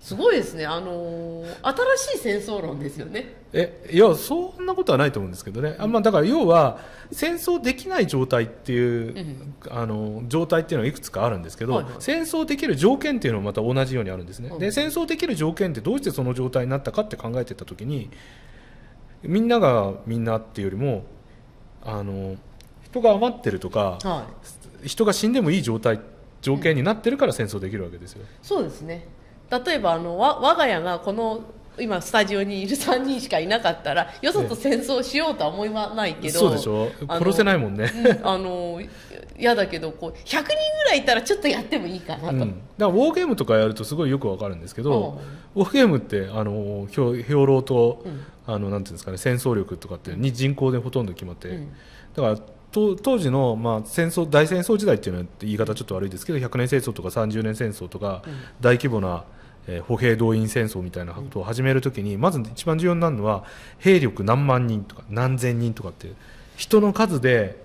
すごいですね、あのー、新しい戦争論ですよね。えいやそんなことはないと思うんですけどね、あまあ、だから要は戦争できない状態っていう、うん、あの状態っていうのはいくつかあるんですけど、はいはい、戦争できる条件っていうのもまた同じようにあるんですね、で戦争できる条件ってどうしてその状態になったかって考えてた時にみんながみんなっていうよりもあの人が余ってるとか、はい、人が死んでもいい状態条件になってるから戦争できるわけですよ。うん、そうですね例えばあのわ我が家がこの今スタジオにいる3 人しかいなかったらよそと戦争しようとは思いないけど、そうでしょ殺せないもんね、あの嫌だけどこう100人ぐらいいたらちょっとやってもいいかなと、うん、だからウォーゲームとかやるとすごいよくわかるんですけど、うん、ウォーゲームってあの兵糧と、あのなんていうんですかね戦争力とかってに人口でほとんど決まって、だから当時の、まあ、戦争大戦争時代っていうのは言い方ちょっと悪いですけど100年戦争とか30年戦争とか、大規模な、うんえー、歩兵動員戦争みたいなことを始めるときに、まず一番重要になるのは兵力何万人とか何千人とかっていう人の数で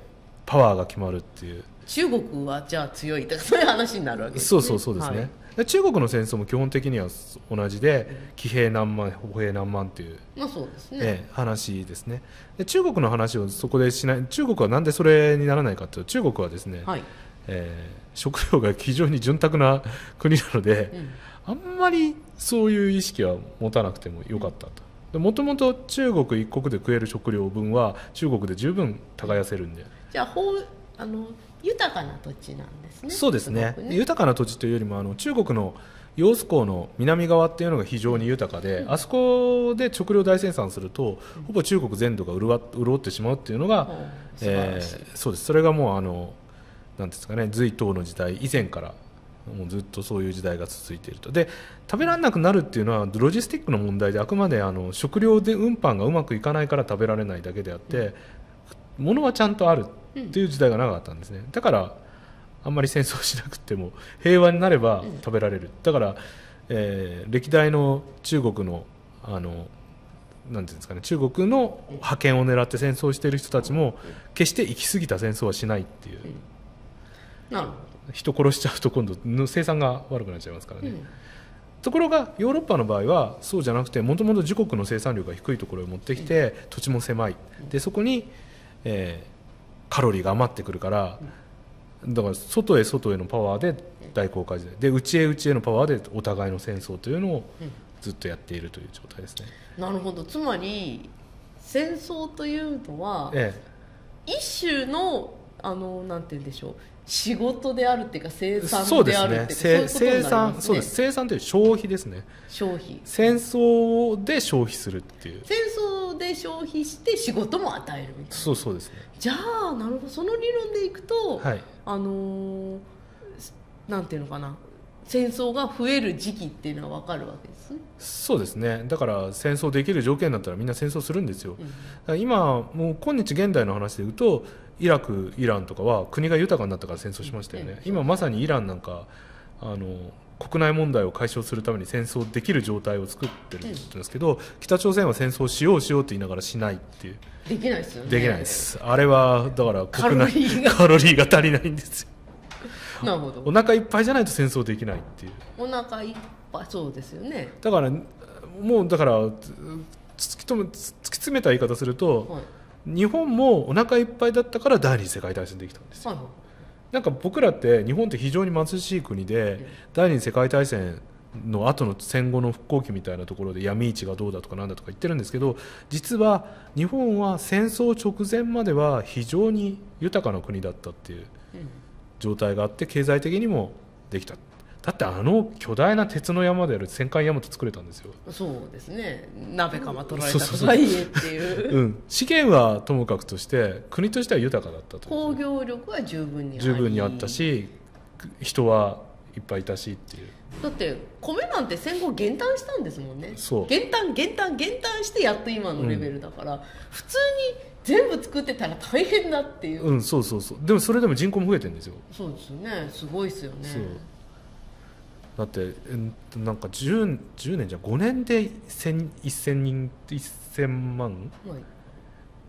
パワーが決まるっていう中国はじゃあ強いとかそういう話になるわけですねそうそうそうですね、はい中国の戦争も基本的には同じで騎兵何万歩兵何万っていう,、まあそうですねえ話ですねで中国の話をそこでしない中国はなんでそれにならないかというと中国はですね、はいえー、食料が非常に潤沢な国なので、うんあんまりそういう意識は持たなくてもよかったともともと中国一国で食える食料分は中国で十分耕せるんでじゃああの豊かな土地なんですねそうですね、ね、豊かな土地というよりもあの中国の揚子港の南側っていうのが非常に豊かで、うん、あそこで食料大生産すると、うん、ほぼ中国全土が潤潤ってしまうっていうのが、うん、えー、そうですそれがもうあのなんですかね隋唐の時代以前からもうずっとそういう時代が続いているとで食べられなくなるっていうのはロジスティックの問題であくまであの食料で運搬がうまくいかないから食べられないだけであって、うん、物はちゃんとあるっていう時代がなかったんですね、だからあんまり戦争しなくても平和になれば食べられる、だから、えー、歴代の中国のあのなんていうんですかね中国の覇権を狙って戦争している人たちも決して行き過ぎた戦争はしないっていう。なるほど人殺しちゃうと今度生産が悪くなっちゃいますからね、うん、ところがヨーロッパの場合はそうじゃなくてもともと自国の生産量が低いところへ持ってきて、土地も狭いでそこに、えー、カロリーが余ってくるから、だから外へ外へのパワーで大航海時代で内へ内へのパワーでお互いの戦争というのをずっとやっているという状態ですね。なるほどつまり戦争というのは、ええ、一種のあのなんて言うんでしょう仕事であるっていうか生産であるっていうそうです生産そうです生産という消費ですね消費戦争で消費するっていう戦争で消費して仕事も与えるみたいなそうそうですねじゃあなるほどその理論でいくと、はい、あのー、なんていうのかな戦争が増える時期っていうのは分かるわけですそうですねだから戦争できる条件だったらみんな戦争するんですよ、うん、今もう今日現代の話で言うとイラクイランとかは国が豊かになったから戦争しましたよね、今まさにイランなんかあの国内問題を解消するために戦争できる状態を作ってるんですけど、北朝鮮は戦争しようしようって言いながらしないっていうできないですよねできないですあれはだから国内カロリーが足りないんですよなるほどお腹いっぱいじゃないと戦争できないっていうお腹いっぱいそうですよねだからもうだから突き止め突き詰めた言い方すると、はい日本もお腹いっぱいだったから第二次世界大戦できたんですよ、はい、なんか僕らって日本って非常に貧しい国で、第二次世界大戦の後の戦後の復興期みたいなところで闇市がどうだとかなんだとか言ってるんですけど実は日本は戦争直前までは非常に豊かな国だったっていう状態があって経済的にもできただってあの巨大な鉄の山である戦艦大和作れたんですよそうですね鍋釜取られたとはいえっていうん、資源はともかくとして国としては豊かだったと工業力は十分に十分にあったし人はいっぱいいたしっていうだって米なんて戦後減反したんですもんねそう減反減反減反してやっと今のレベルだから、うん、普通に全部作ってたら大変だっていううんそうそうそうでもそれでも人口も増えてるんですよそうですねすごいですよねだってなんか 10, 10年じゃ5年で1000人1000万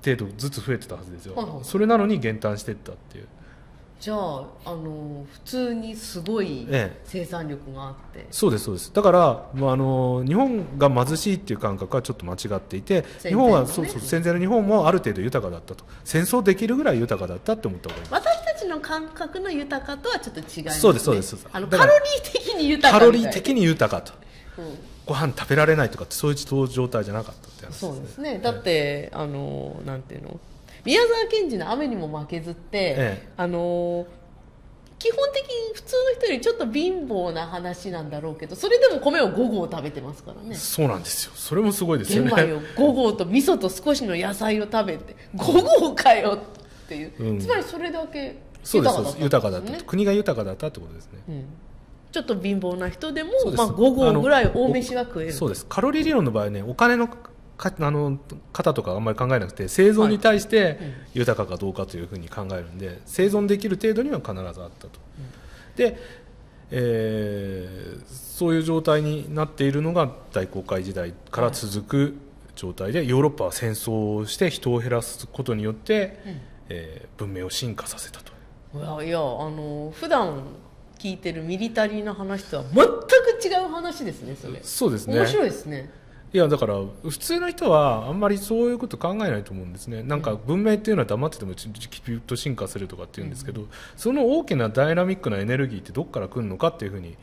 程度ずつ増えてたはずですよ、はいはい、それなのに減反してったっていうじゃああの普通にすごい生産力があって、ええ、そうですそうですだから、まあ、あの日本が貧しいっていう感覚はちょっと間違っていて、ね、日本はそうそう戦前の日本もある程度豊かだったと戦争できるぐらい豊かだったって思った方がいいすちの感覚の豊かとはちょっと違います、ね、そうですそうですあのカロリー的に豊かカロリー的に豊かと、うん、ご飯食べられないとかそういう状態じゃなかったって話ですねそうですねだって、えあのなんていうの宮沢賢治の「雨にも負けず」って、ええ、あの基本的に普通の人よりちょっと貧乏な話なんだろうけどそれでも米を5合食べてますからねそうなんですよそれもすごいですよね玄米を5合と味噌と少しの野菜を食べて5合かよっていう、うん、つまりそれだけそうです豊かだった、ね、国が豊かだったってことですね、うん、ちょっと貧乏な人でもまあ、5合ぐらい大飯は食えるそうですカロリー理論の場合ねお金のかあの方とかあんまり考えなくて生存に対して豊かかどうかというふうに考えるんで、はい、生存できる程度には必ずあったと、うん、で、えー、そういう状態になっているのが大航海時代から続く状態で、ヨーロッパは戦争をして人を減らすことによって、うん、えー、文明を進化させたといやあの普段聞いてるミリタリーの話とは全く違う話ですねそれそうですね面白いですねいやだから普通の人はあんまりそういうこと考えないと思うんですねなんか文明っていうのは黙っててもきっと進化するとかっていうんですけど、うん、その大きなダイナミックなエネルギーってどこから来るのかっていうふうに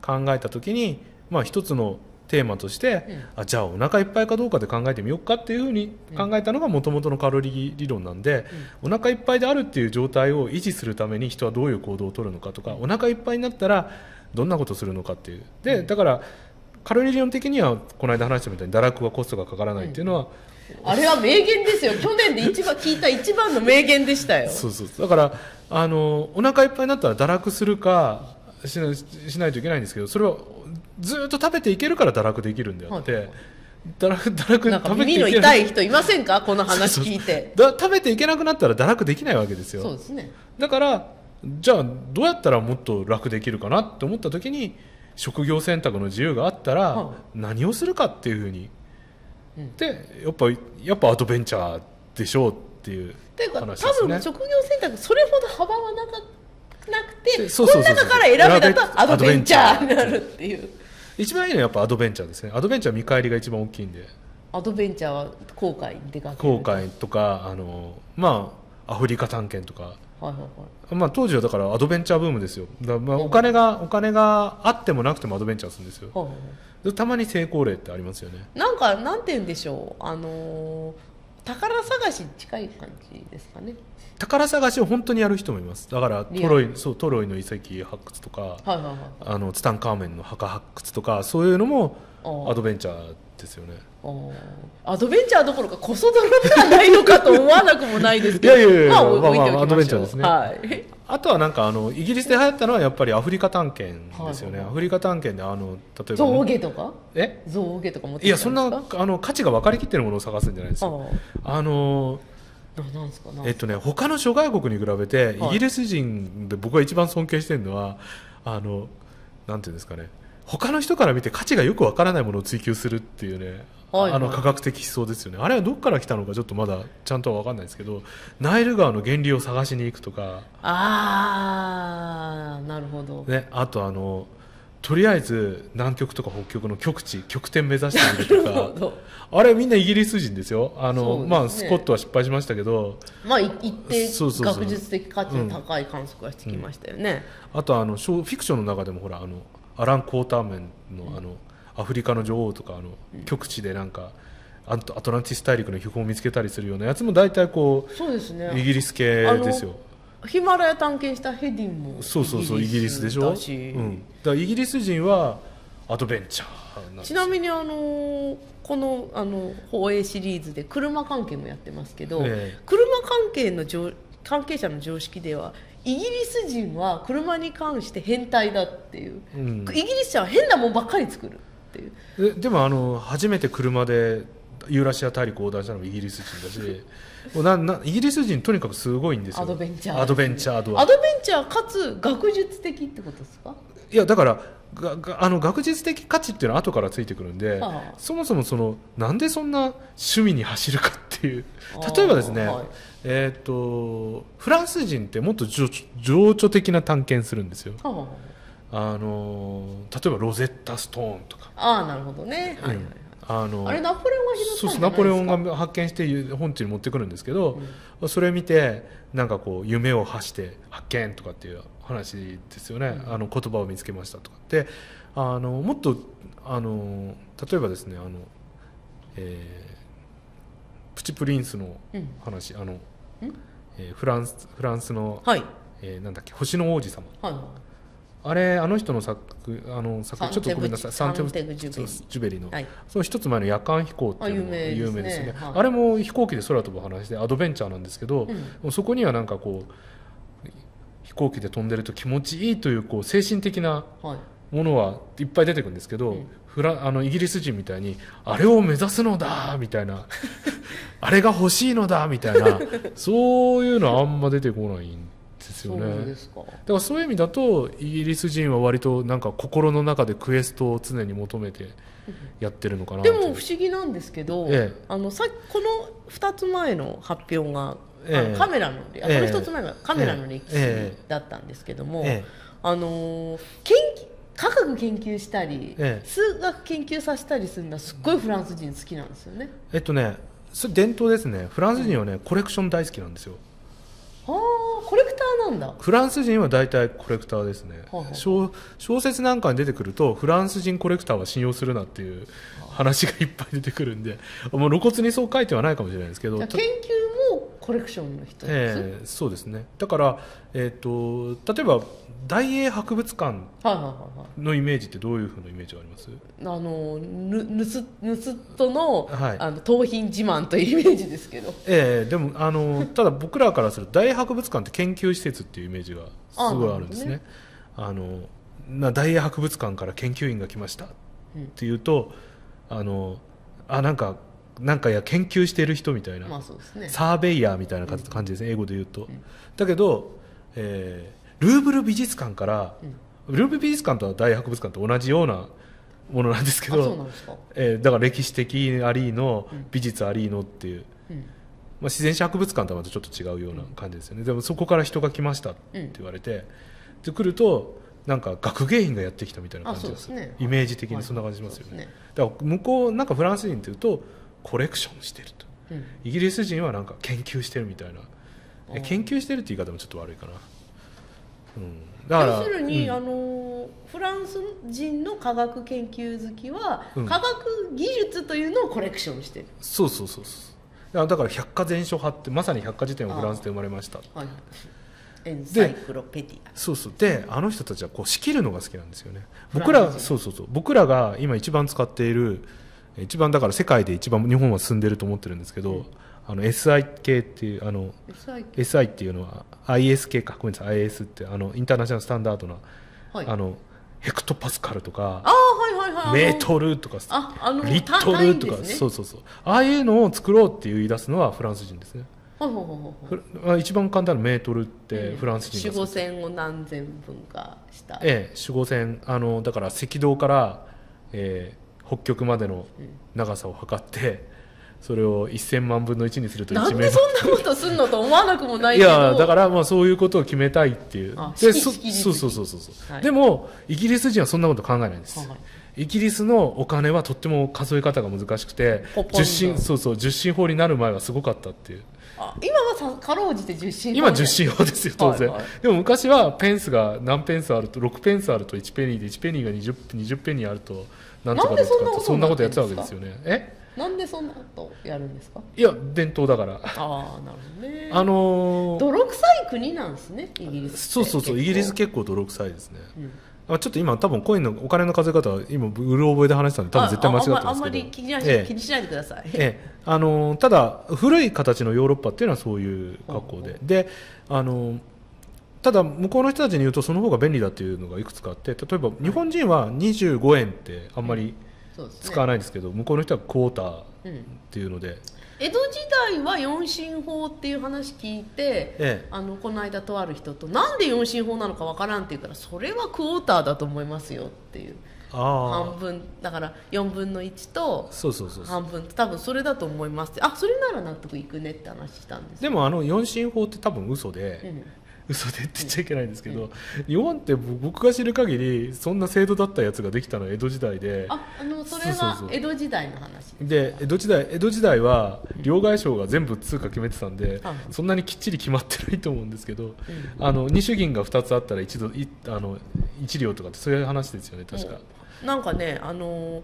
考えた時に、まあ一つのテーマとして、うん、あじゃあお腹いっぱいかどうかで考えてみようかっていうふうに考えたのがもともとのカロリー理論なんで、うん、お腹いっぱいであるっていう状態を維持するために人はどういう行動をとるのかとかお腹いっぱいになったらどんなことするのかっていうでだからカロリー理論的にはこの間話したみたいに堕落はコストがかからないっていうのは、あれは名言ですよ去年で一番聞いた一番の名言でしたよそうそうだからあのお腹いっぱいになったら堕落するかしないといけないんですけどそれはずっと食べていけるから堕落できるんだよって。堕落堕落な耳の痛い人いませんかこの話聞いてだ食べていけなくなったら堕落できないわけですよそうですねだからじゃあどうやったらもっと楽できるかなって思った時に職業選択の自由があったら何をするかっていうふうに、でやっぱやっぱアドベンチャーでしょうっていう話です、ね、多分職業選択それほど幅はなかなくてその中から選べたとアドベンチャーになるっていう。一番いいのはやっぱアドベンチャーですねアドベンチャー見返りが一番大きいんでアドベンチャーは後悔に出かける航海とかあのまあアフリカ探検とかはいはいはいまあ、当時はだからアドベンチャーブームですよだまあお金が、お金があってもなくてもアドベンチャーするんですよ、はいはいはい、たまに成功例ってありますよねなんかなんて言うんでしょうあのー宝探し近い感じですかね宝探しを本当にやる人もいますだからトロイそうトロイの遺跡発掘とか、あのツタンカーメンの墓発掘とかそういうのもアドベンチャーですよねアドベンチャーどころか子育てではないのかと思わなくもないですけどいやいやいや、まあ、まあアドベンチャーですね、はい、あとはなんかあのイギリスで流行ったのはやっぱりアフリカ探検ですよね、はい、アフリカ探検であの例えば象牙とかえ象牙とか持っていやそんなあの価値が分かりきってるものを探すんじゃないですかあのえっとね他の諸外国に比べて、イギリス人で僕が一番尊敬してるのはあのなんていうんですかね他の人から見て価値がよくわからないものを追求するっていうね、はいはい、あの科学的思想ですよねあれはどこから来たのかちょっとまだちゃんとは分かんないですけどナイル川の源流を探しに行くとかああなるほど、ね、あとあのとりあえず南極とか北極の極地極点目指してみるとか あれみんなイギリス人ですよあの、ね、まあ、スコットは失敗しましたけど、まあ、一定学術的価値の高い観測はしてきましたよね、うん、あとあのフィクションの中でもほらあのアラン・コーターメンのあの、アフリカの女王とかあの、極地でなんかアトランティス大陸の秘宝を見つけたりするようなやつも大体こうそうです、ね、イギリス系ですよヒマラヤ探検したヘディンもそうそうそうイギリスでしょ、うん、だからイギリス人はアドベンチャーちなみにあのこのあの放映シリーズで車関係もやってますけど、えー、車関係の関係者の常識ではイギリス人は車に関して変態だっていう、うん、イギリス人は変なもんばっかり作るっていうでもあの初めて車でユーラシア大陸横断したのもイギリス人だし ななイギリス人とにかくすごいんですよアドベンチャー、ね、アドベンチャーアドベンチャーかつ学術的ってことですかいやだからががあの学術的価値っていうのは後からついてくるんで、はあ、そもそもそのなんでそんな趣味に走るかっていう例えばですね、はいえーと、フランス人ってもっと情緒的な探検するんですよ。あの例えばロゼッタストーンとかああなるほどね、はいはい、あのあれナポレオが拾ったナポレオンが発見して本地に持ってくるんですけど、うん、それ見てなんかこう夢を発して発見とかっていう話ですよね、うん、あの言葉を見つけましたとかってあのもっとあの例えばですねあの、えー、プチプリンスの話、うん、あのえー、フランスフランスの、はい、えー、なんだっけ星の王子様、はい、あれあの人の作あの作ちょっとごめんなさいサンテグジュベリの、はい、その一つ前の夜間飛行っていうのも有名ですよね、あれも飛行機で空飛ぶ話でアドベンチャーなんですけど、うん、そこにはなんかこう飛行機で飛んでると気持ちいいというこう精神的なものはいっぱい出てくるんですけど、フラあのイギリス人みたいにあれを目指すのだみたいな あれが欲しいのだみたいなそういうのはあんま出てこないんですよねだからそういう意味だとイギリス人は割となんか心の中でクエストを常に求めてやってるのかなでも不思議なんですけど、ええ、あのさこの2つ前の発表が、ええ、カメラの、この1つ前がカメラの歴史だったんですけども、あの研究科学研究したり、ええ、数学研究させたりするのはすっごいフランス人好きなんですよねえっとねそれ伝統ですねフランス人はね、うん、コレクション大好きなんですよああコレクターなんだフランス人は大体コレクターですね、はは小小説なんかに出てくるとフランス人コレクターは信用するなっていう話がいっぱい出てくるんでもう露骨にそう書いてはないかもしれないですけど研究もコレクションの人です、えー、そうですねだから、えーと例えば大英博物館のイメージってどういうふうなイメージがありますあのぬ盗盗人の,、はい、あの盗品自慢というイメージですけど、ええー、でもあのただ僕らからすると大英博物館って研究施設っていうイメージがすごいあるんですね。あ、ね、のな大英博物館から研究員が来ましたっていうと、うん、あのあなんかなんかや研究してる人みたいな、まあね、サーベイヤーみたいな感じですね、うん、英語で言うと、うん、だけど、えー、ルーブル美術館から、うん、ルーブル美術館とは大博物館と同じようなものなんですけどえー、だから歴史的ありの、美術ありのっていう、うん、まあ、自然史博物館とはまたちょっと違うような感じですよね、でもそこから人が来ましたって言われて、で来るとなんか学芸員がやってきたみたいな感じがする、ね、イメージ的にそんな感じしますよねはい、だから向こうなんかフランス人っていうとコレクションしてると、イギリス人はなんか研究してるみたいな研究してるって言い方もちょっと悪いかなうん、だから要するに、うん、あのフランス人の科学研究好きは、うん、科学技術というのをコレクションしてるそうそうそうそうだから百科全書派ってまさに百科事典はフランスで生まれました、はい、エンサイクロペディアそうそうであの人たちはこう仕切るのが好きなんですよね僕らそうそうそう僕らが今一番使っている一番だから世界で一番日本は進んでると思ってるんですけど、あの SI 系っていうあの SI, SI っていうのは IS 系かごめんなさい IS ってあのインターナショナルスタンダードな、はい、あのヘクトパスカルとかあ、はいはいはい、メートルとかああのリットルとか、ね、そうそうそうああいうのを作ろうって言い出すのはフランス人ですね。一番簡単なメートルってフランス人が守護0を何千分かしたええ守護線あのだから赤道から、えー、北極までの長さを測って、それを1000万分の1にすると1なんでそんなことすんのと思わなくもないけどいやだからまあそういうことを決めたいっていうでそそうそうそうそう、はい、でもイギリス人はそんなこと考えないんです、はい、イギリスのお金はとっても数え方が難しくて受信そうそう受進法になる前はすごかったっていう今はさかろうじて受信今受信法ですよ当然、はいはい、でも昔はペンスが何ペンスあると6ペンスあると1ペニーで1ペニーが 20, 20ペニーあるとなんとかでとかそんなことやってたわけですよねえなんでそんなことやるんですかいや伝統だからああなるほどねあのー、泥臭い国なんですねイギリスそうそうそうイギリス結構泥臭いですね、うんあちょっと今多分コインのお金の数え方今うる覚えで話したんで多分絶対間違ってますけどあんまり気にしない,、ええ、気にしないでください、ええ、あのただ古い形のヨーロッパっていうのはそういう格好でであのただ向こうの人たちに言うとその方が便利だっていうのがいくつかあって例えば日本人は25円ってあんまり、うん使わないんですけど、ね、向こうの人はクォーターっていうので、うん、江戸時代は四進法っていう話聞いて、ええ、あのこの間とある人となんで四進法なのかわからんって言ったらそれはクォーターだと思いますよっていう。半分だから4分の1と半分多分それだと思いますってあそれなら納得いくねって話したんですでもあの四進法って多分嘘で、うん、嘘でって言っちゃいけないんですけど、日本って僕が知る限りそんな制度だったやつができたのは江戸時代であのそれは江戸時代の話で江戸時代江戸時代は両替商が全部通貨決めてたんで、うん、そんなにきっちり決まってないと思うんですけど、うん、あの2種銀が2つあったら1度いあの一両とかってそういう話ですよね確か。なんかねあのー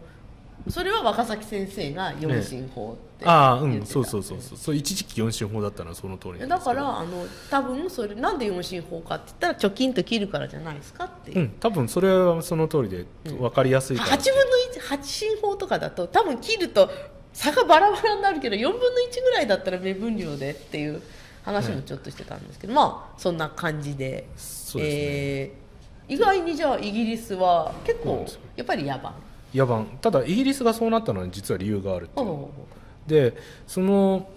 それは若崎先生が四進法ってああうんそうそうそうそうそう一時期四進法だったのはその通りだからあの多分それなんで四進法かって言ったら貯金と切るからじゃないですかってうん多分それはその通りで分かりやすい八、うん、8分の1 8進法とかだと多分切ると差がバラバラになるけど4分の1ぐらいだったら目分量でっていう話もちょっとしてたんですけど、まあそんな感じででね、えー、意外にじゃあイギリスは結構やっぱり野蛮野蛮ただイギリスがそうなったのに実は理由があるっていうでその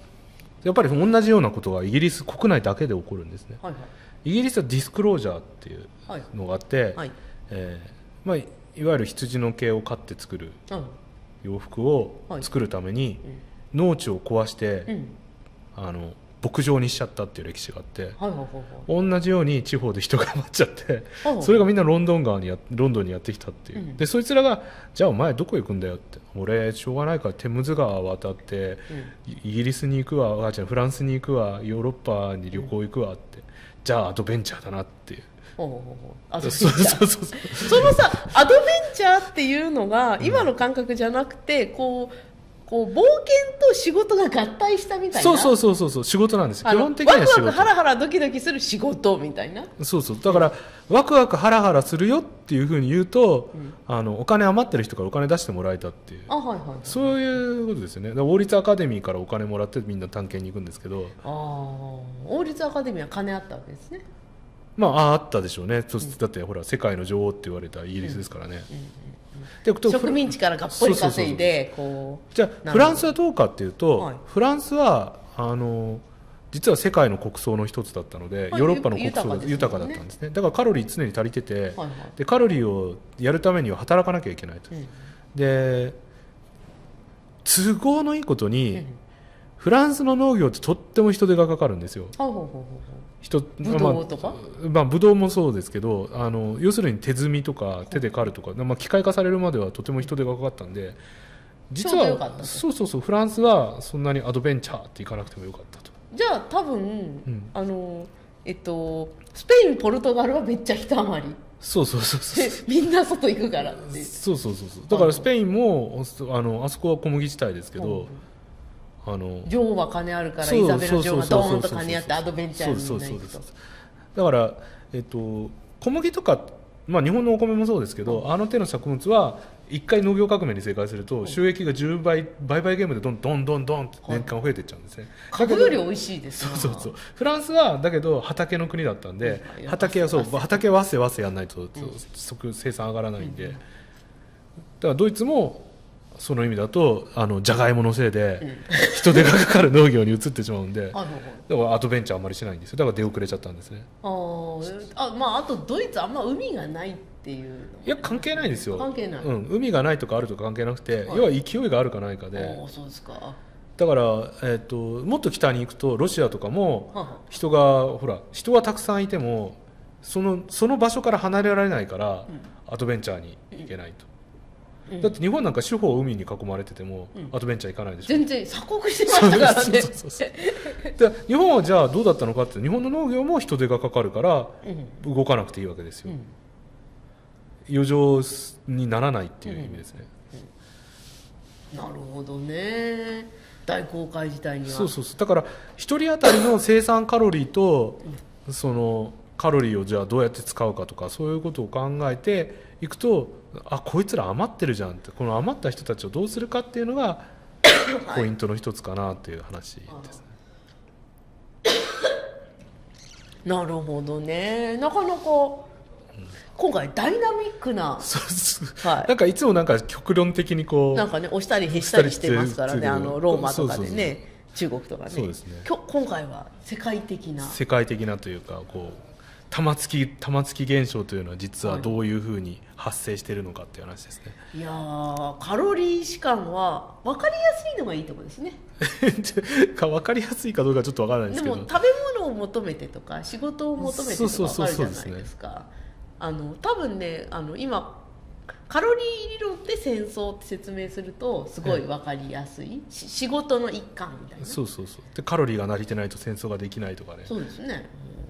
やっぱり同じようなことがイギリス国内だけで起こるんですね、はいはい、イギリスはディスクロージャーっていうのがあって、はいはい、えー、まあ、いわゆる羊の毛を飼って作る洋服を作るために農地を壊して、うん、あの牧場にしちゃったっていう歴史があって、同じように地方で人が余っちゃって、それがみんなロンドン側にやロンドンにやってきたっていう、でそいつらが「じゃあお前どこ行くんだよ」って「俺しょうがないからテムズ川渡って、イギリスに行くわあじゃあフランスに行くわヨーロッパに旅行行くわ」って、じゃあアドベンチャーだなっていう。そのさアドベンチャーっていうのが今の感覚じゃなくてこうこう冒険と仕事が合体したみたいなそうそうそうそうそう仕事なんです基本的には仕事ワクワクハラハラドキドキする仕事みたいなそうそうだからワクワクハラハラするよっていうふうに言うと、うん、あのお金余ってる人からお金出してもらえたっていうあ、はいはい、そういうことですよね王立アカデミーからお金もらってみんな探検に行くんですけどああ王立アカデミーは金あったわけですねまあ、あったでしょうね、うん、だってほら世界の女王って言われたイギリスですからね、うんうん、植民地からがっぽり稼いでじゃあフランスはどうかっていうと、はい、フランスはあの実は世界の国葬の一つだったので、はい、ヨーロッパの国葬が豊かだったんですね、だからカロリー常に足りてて、はいでカロリーをやるためには働かなきゃいけないと、うん、で都合のいいことに、フランスの農業ってとっても人手がかかるんですよ。人ブドウとか、まあ、まあ、ブドウもそうですけどあの要するに手摘みとか手で刈るとか、まあ、機械化されるまではとても人手がかかったんで実はそうそうそうフランスはそんなにアドベンチャーっていかなくてもよかったとじゃあ多分、うん、あのえっとスペインポルトガルはめっちゃ人余りそうそうそうそうみんな外行くからってそうそうそうそうだからスペインもあのあそこは小麦地帯ですけど、うんあの女王は金あるからイザベラ女王がドーンと金あってアドベンチャーにみんなそうだから、えっと、小麦とか、まあ、日本のお米もそうですけど、うん、あの手の作物は1回農業革命に正解すると収益が10倍売買ゲームでどんどんどんどん年間増えていっちゃうんですね、は株より美味しいですそうそうそうフランスはだけど畑の国だったんで、畑はそう畑はわせわせやんないと、うん、生産上がらないんで、だからドイツもその意味だとあのじゃがいものせいで人手がかかる農業に移ってしまうんで だからアドベンチャーあんまりしないんですよだから出遅れちゃったんですねああまああとドイツあんま海がないっていう、いや関係ないですよ関係ない、うん、海がないとかあるとか関係なくて、はい、要は勢いがあるかないかでそうですかだから、えーと、もっと北に行くとロシアとかも人が、ははほら人はたくさんいてもそのその場所から離れられないから、うん、アドベンチャーに行けないと、うん、だって日本なんか四方海に囲まれてても、アドベンチャー行かないでしょ全然鎖国してましたからね日本はじゃあどうだったのかって日本の農業も人手がかかるから動かなくていいわけですよ、余剰にならないっていう意味ですね、なるほどね大航海時代にはそうそうそうだから一人当たりの生産カロリーとそのカロリーをじゃあどうやって使うかとかそういうことを考えていくとあこいつら余ってるじゃんってこの余った人たちをどうするかっていうのが ポイントの一つかなっていう話ですね。なるほどねなかなか今回ダイナミックな、はい、なんかいつもなんか極論的にこうなんかね押したりへしたりしてますからねあのローマとかでね中国とかねそうですね今回は世界的な世界的なというかこう玉突き玉突き現象というのは実はどういうふうに発生しているのかっていう話ですね、いや、カロリー主観は分かりやすいのがいいとこですねか分 かりやすいかどうかちょっと分からないですけどでも食べ物を求めてとか仕事を求めてとか分かるじゃないですかあの多分ねあの今カロリー理論で戦争って説明するとすごい分かりやすい、はい、仕事の一環みたいなそうそうそうでカロリーが足りてないと戦争ができないとかねそうですね、うん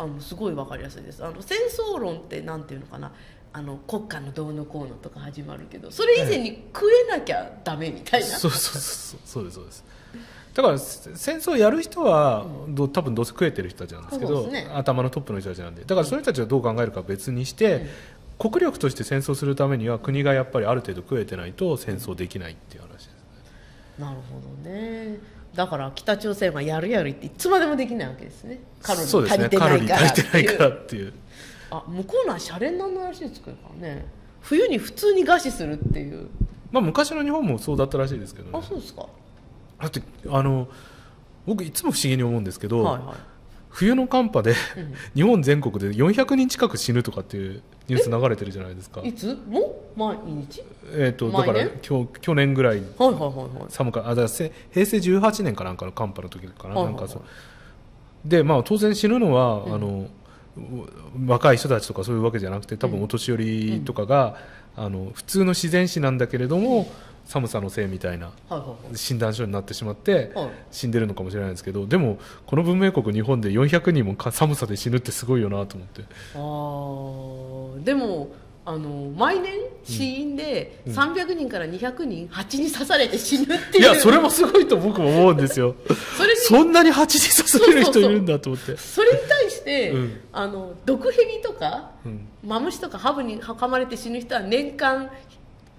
あのすごい分かりやすいですあの戦争論って何ていうのかなあの国家のどうのこうのとか始まるけどそれ以前に食えなきゃダメみたいな、そうそうそうそうですそうですだから戦争やる人はど、多分どうせ食えてる人たちなんですけど、ね、頭のトップの人たちなんでだからそれたちはどう考えるか別にして、うん、国力として戦争するためには国がやっぱりある程度食えてないと戦争できないっていう話ですね。うん、なるほどねだから北朝鮮はやるやるっていつまでもできないわけですねカロリー足りてないからっていう,、ね、ていうあ向こうのはシャレになんのらしい作るからね冬に普通に餓死するっていうまあ昔の日本もそうだったらしいですけど、ね、あそうですかだってあの僕いつも不思議に思うんですけど、はいはい、冬の寒波で、うん、日本全国で400人近く死ぬとかっていうニュース流れてるじゃないですかいつも毎日えーと、だから去去年ぐらい寒かった、はいはい、平成18年かなんかの寒波の時かなはいはいはい、なんかそうでまあ当然死ぬのは、うん、あの若い人たちとかそういうわけじゃなくて多分お年寄りとかが、うん、あの普通の自然死なんだけれども、寒さのせいみたいな診断書になってしまって、はい、死んでるのかもしれないですけどでもこの文明国日本で400人も寒さで死ぬってすごいよなと思って。あでもあの毎年死因で300人から200人蜂に刺されて死ぬっていういやそれもすごいと僕も思うんですよ それそんなに蜂に刺される人いるんだと思ってそれに対して、うん、あの毒蛇とか、うん、マムシとかハブにかまれて死ぬ人は年間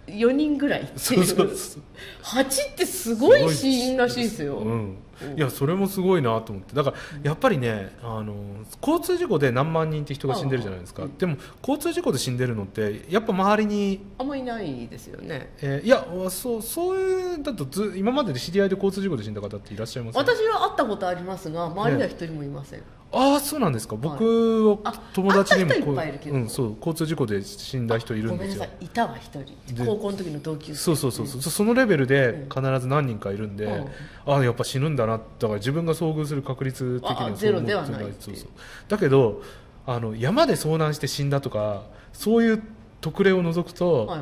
4人ぐらいいうそうそうそう蜂ってすごい死因らしいですよ、うんいやそれもすごいなと思ってだからやっぱりねあの交通事故で何万人って人が死んでるじゃないですか、うん、でも交通事故で死んでるのってやっぱ周りにあんまりないですよね、えー、いやそうそういうだとず今までで知り合いで交通事故で死んだ方っていらっしゃいます、ね、私は会ったことありますが周りには一人もいません、ねああそうなんですか僕は友達にもこう、ん、そう交通事故で死んだ人いるんですよいたわ一人高校の時の同級生そうそうそうそう、そのレベルで必ず何人かいるんで、うん、ああやっぱ死ぬんだなだから自分が遭遇する確率的にはゼロではないそうそうだけどあの山で遭難して死んだとかそういう特例を除くと、はい、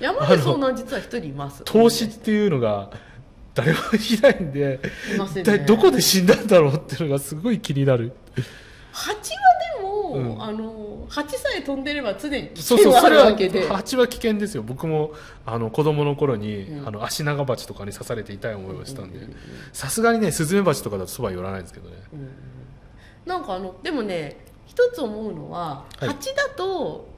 山で遭難実は一人います投資っていうのが誰もいないんで、ね、一体どこで死んだんだろうっていうのがすごい気になる蜂はでも、うん、あの蜂さえ飛んでれば常に危険はあるわけで蜂は危険ですよ僕もあの子供の頃に、うん、あの足長鉢とかに刺されて痛い思いをしたんでさすがにねスズメバチとかだとそば寄らないですけどね、うん、なんかあのでもね一つ思うのは、蜂だと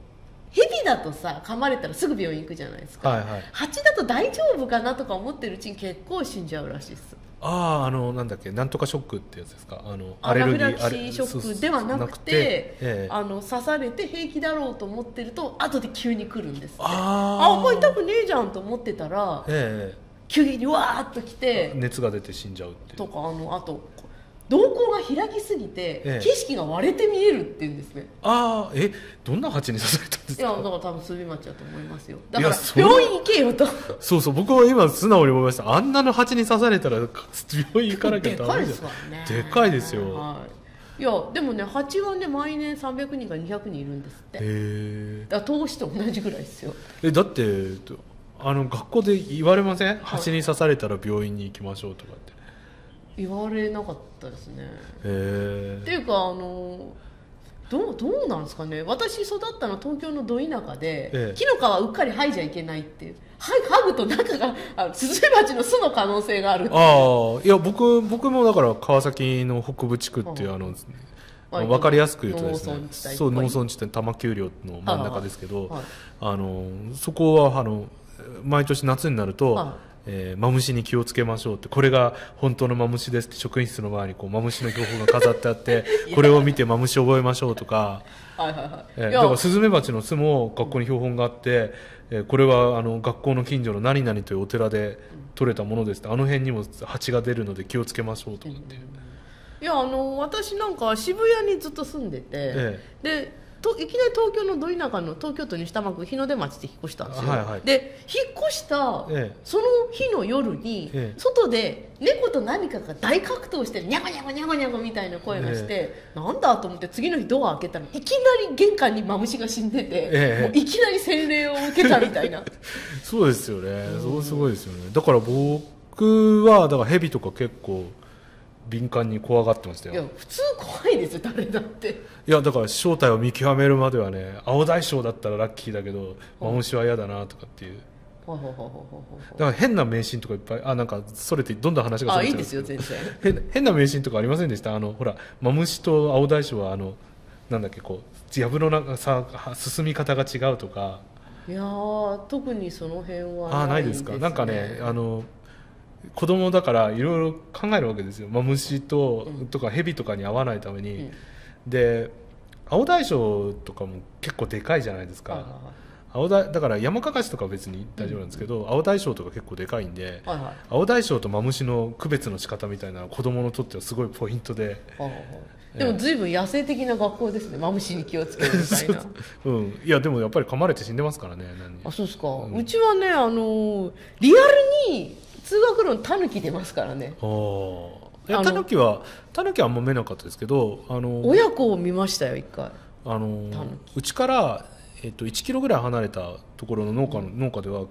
蛇だとさ噛まれたらすぐ病院行くじゃないですか、はいはい、蜂だと大丈夫かなとか思ってるうちに結構死んじゃうらしいですあああのなんだっけなんとかショックってやつですかあのアレルギーアレショックではなくて、ええ、あの刺されて平気だろうと思ってると後で急に来るんですってああもう痛くねえじゃんと思ってたら、ええ、急にわーっと来て熱が出て死んじゃうってとかあのあと瞳孔が開きすぎて、ええ、景色が割れて見えるって言うんですねああえどんな蜂に刺されたんですかいやだから多分すみ町だと思いますよだから病院行けよとそうそう僕は今素直に思いましたあんなの蜂に刺されたら 病院行かなきゃダメでゃんでかいですよ、はいいやでもね蜂はね毎年300人か200人いるんですってへだ投資と同じぐらいですよえだってあの学校で言われません、蜂に刺されたら病院に行きましょうとかって言われなかったですねっていうかあのどうどうなんですかね私育ったのは東京のど田舎で、ええ、木の皮うっかり剥いじゃいけないっては剥ぐと中がスズメバチの巣の可能性があるああいや僕僕もだから川崎の北部地区っていう、あの、まあ、分かりやすく言うとですねそう農村地帯多摩丘陵の真ん中ですけど、はい、あのそこはあの毎年夏になると、はいえー、マムシに気をつけましょうってこれが本当のマムシですって職員室の前にこうマムシの標本が飾ってあって これを見てマムシ覚えましょうとかはいはいはい、だからスズメバチの巣も学校に標本があって、えー、これはあの学校の近所の何々というお寺で取れたものですってあの辺にも蜂が出るので気をつけましょうとかって。いやあの私なんか渋谷にずっと住んでて、ええ、でといきなり東京のど田舎の東京都西多摩区日の出町で引っ越したんですよ、はいはい、で引っ越した、その日の夜に、外で猫と何かが大格闘してニャゴニャゴニャゴニャゴみたいな声がして、なんだと思って次の日ドア開けたらいきなり玄関にマムシが死んでて、もういきなり洗礼を受けたみたいな そうですよね、そうすごいですよねだから僕はだから蛇とか結構敏感に怖がってましたよいや普通怖いですよ誰だっていやだから正体を見極めるまではね青大将だったらラッキーだけどマホシは嫌だなとかっていうだから変な迷信とかいっぱいあなんかそれてどんどん話がそれてるんですよ全然 変な迷信とかありませんでしたあのほらマムシと青大将はあのなんだっけこう藪の中さ進み方が違うとかいや特にその辺は、ね、あないですかなんかねあの子供だからいろいろ考えるわけですよ、まあ、虫と,、とか蛇とかに合わないために、うん、で青大将とかも結構でかいじゃないですか、青だだから山かかしとか別に大丈夫なんですけど、うん、青大将とか結構でかいんで、はいはい、青大将とマムシの区別の仕方みたいな子供のとってはすごいポイントで、はいはい、でも随分野生的な学校ですねマムシに気をつけるみたいな う、うん、いやでもやっぱり噛まれて死んでますからねあそうですか、うん、うちはねあのリアルに通学路タヌキ出ますからねタヌキはタヌキはあんま見なかったですけどあの親子を見ましたよ一回あのうちからえっと、1キロぐらい離れたところの農家の、農家では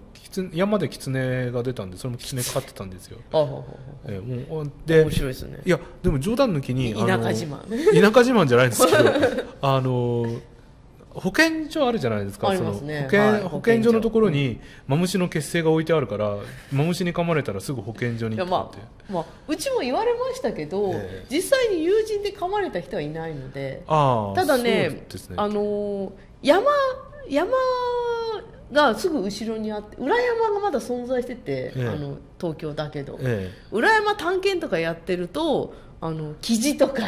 山でキツネが出たんでそれもキツネかかってたんですよ。えもうで面白いですねいやでも冗談抜きに田舎自慢田舎自慢じゃないんですけど あの保健所あるじゃないですか、の保健、所のところにマムシの血清が置いてあるから、うん、マムシに噛まれたらすぐ保健所に行って、まあ、まあ、うちも言われましたけど、えー、実際に友人で噛まれた人はいないのでただね、ね、あの山山がすぐ後ろにあって裏山がまだ存在してて、えー、あの東京だけど、えー、裏山探検とかやってるとあのキジとか。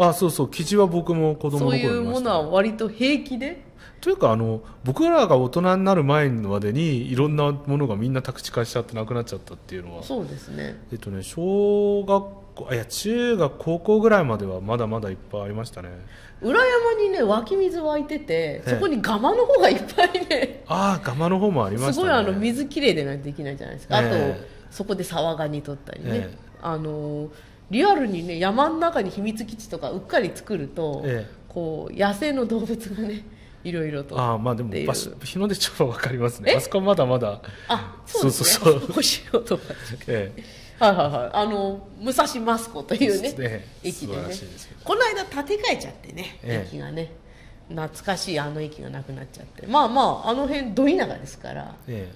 あそうそうキジは僕も子供の頃そういうものは割と平気でというかあの僕らが大人になる前までにいろんなものがみんな宅地化しちゃってなくなっちゃったっていうのはそうですねえっとね小学校いや中学高校ぐらいまではまだまだいっぱいありましたね裏山にね湧き水湧いててそこにガマの方がいっぱいねああガマの方もありました、ね、すごいあの水きれいでないてできないじゃないですか、あとそこでサガニ取ったりね、あのーリアルにね山の中に秘密基地とかうっかり作ると、ええ、こう野生の動物がね いろいろとああまあでも日の出町は分かりますねあそこはまだまだあそうですねそうそうそうお仕とか、ええ、はいはいはいあの武蔵益子というね、ね、駅でねこの間建て替えちゃってね、ええ、駅がね懐かしいあの駅がなくなっちゃってまあまああの辺ど田舎ですから、ええ、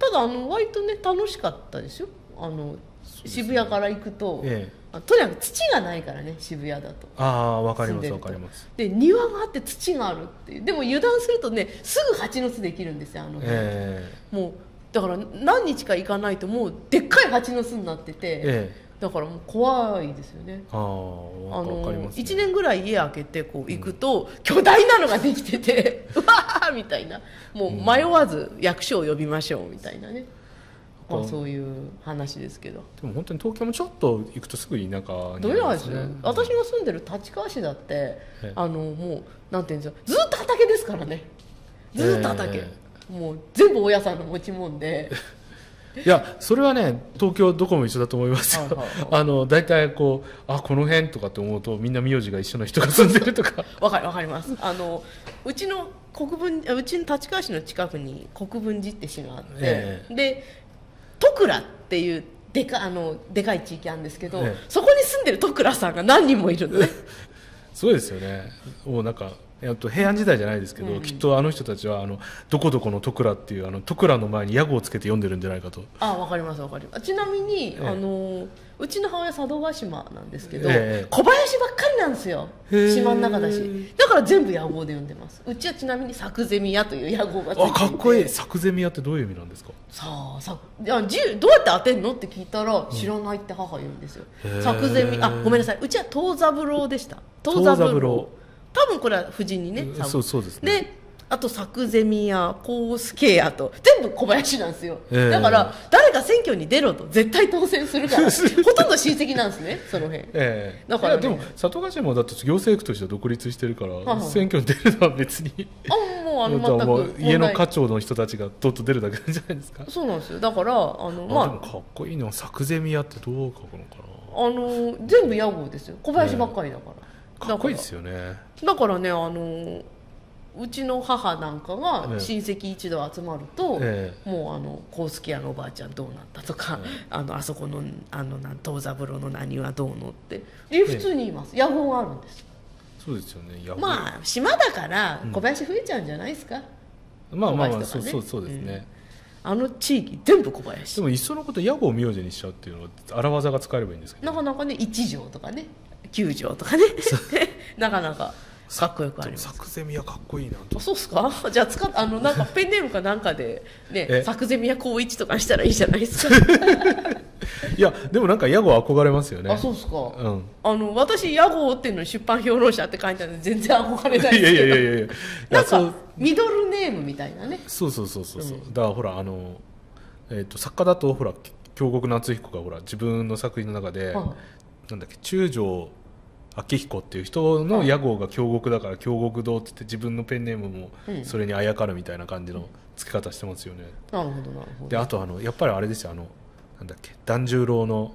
ただあの割とね楽しかったですよあの、渋谷から行くと、ええとにかく土がないからね渋谷だとああ分かります分かりますで庭があって土があるっていうでも油断するとねすぐ蜂の巣できるんですよあのえー、もうだから何日か行かないともうでっかい蜂の巣になってて、えー、だからもう怖いですよねああ分かります、ね、1年ぐらい家開けてこう行くと、うん、巨大なのができてて うわーみたいなもう迷わず役所を呼びましょうみたいなね、うんまあ、そういう話ですけどでも本当に東京もちょっと行くとすぐ田舎にどれなんですう私の住んでる立川市だってあのもうなんていうんですかずっと畑ですからねずっと畑、えー、もう全部親さんの持ち物で いやそれはね東京どこも一緒だと思いますよ、あの大体こうあこの辺とかって思うとみんな名字が一緒の人が住んでるとか わかわかりますあのうちの国分うちの立川市の近くに国分寺って市があって、えー、で戸倉っていうでかあのでかい地域なんですけど、ね、そこに住んでる戸倉さんが何人もいるのねすごいですよねもうなんかえっと、平安時代じゃないですけど、うんきっとあの人たちはあのどこどこの徳良っていうあの徳良の前に屋号をつけて読んでるんじゃないかとあわかりますわかりますちなみに、ええ、あのうちの母親佐渡島なんですけど、え、小林ばっかりなんですよ島の中だしだから全部屋号で読んでますうちはちなみに作ゼミ屋という屋号がついてあかっこいい作ゼミ屋ってどういう意味なんですかさあさあじどうやって当てんのって聞いたら、知らないって母言うんですよ作ゼミあごめんなさいうちは藤三郎でした藤三郎多分これは夫人にね、うそうそうです、ね、であと作ゼミやコースケやと全部小林なんですよ、えー、だから誰が選挙に出ろと絶対当選するから ほとんど親戚なんですねその辺、えー、だから、ね、でも里ヶ島だって行政区として独立してるから、はは選挙に出るのは別にあもうあの 全く家の家長の人たちがどっと出るだけじゃないですかそうなんですよだからあのまあでもかっこいいの作ゼミやってどう書くのかなあの全部屋号ですよ小林ばっかりだから、えー、かっこいいですよねだからねあのうちの母なんかが親戚一同集まると、ええ、もうあのコー屋のおばあちゃんどうなったとか、え、あのあそこのあの東三郎の何はどうのってえ普通に言います、野望があるんですそうですよねまあ島だから小林増えちゃうんじゃないですか、うん、まあまあ、まあね、そうそうそうですね、うん、あの地域全部小林でもいっそのこと屋号名字にしちゃうっていうのは荒技が使えればいいんですけど、ね、なかなかね一条とかね九条とかね なかなかサク作ゼミはかっこいいなあそうっすか じゃあ使っあのなんか ペンネームかなんかでね作ゼミや高一とかしたらいいじゃないですか いやでもなんか屋号憧れますよねあそうっすか、うん、あの私屋号っていうの出版評論者って書いてあるんで全然憧れないですけどいやいやいやいやなんかミドルネームみたいなねそうそうそうそう、うん、だからほらあの、えーと、作家だとほら京極夏彦がほら自分の作品の中で、なんだっけ中条明彦っていう人の屋号が京極だから京極堂って言って自分のペンネームもそれにあやかるみたいな感じの付け方してますよね、なるほどなるほどであとあのやっぱりあれですよあのなんだっけ團十郎の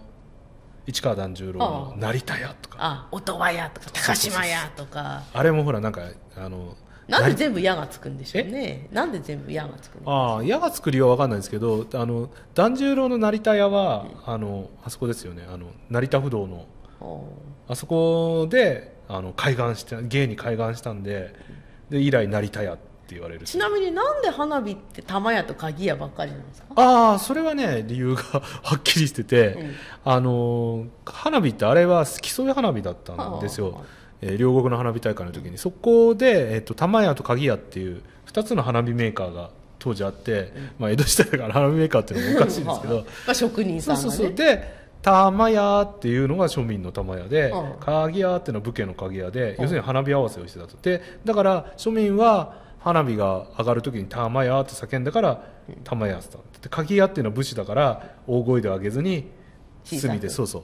市川團十郎の「成田屋」とか「あ音羽屋」とか「高島屋」とかあれもほらなんかあのなんで全部「矢」がつくんでしょうねなんで全部「矢」がつくああ「矢」がつく理由は分かんないですけどあの團十郎の成田屋は、うん、あのあそこですよねあの成田不動のあそこであの海岸して芸に海岸したんでで以来成田屋って言われるちなみになんで花火って玉屋と鍵屋ばっかりなんですかああそれはね理由がはっきりしてて、うん、あの花火ってあれはき添い花火だったんですよ、えー、両国の花火大会の時にそこで、えーと、玉屋と鍵屋っていう2つの花火メーカーが当時あって、まあ、江戸時代から花火メーカーっていうのもおかしいんですけどまあ職人さんが、ね、そうそうそうで玉屋っていうのが庶民の玉屋で、うん、鍵屋っていうのは武家の鍵屋で、うん、要するに花火合わせをしてたとでだから庶民は花火が上がる時に「玉屋」って叫んだから「玉屋」って言って鍵屋っていうのは武士だから大声で上げずに隅でそうそう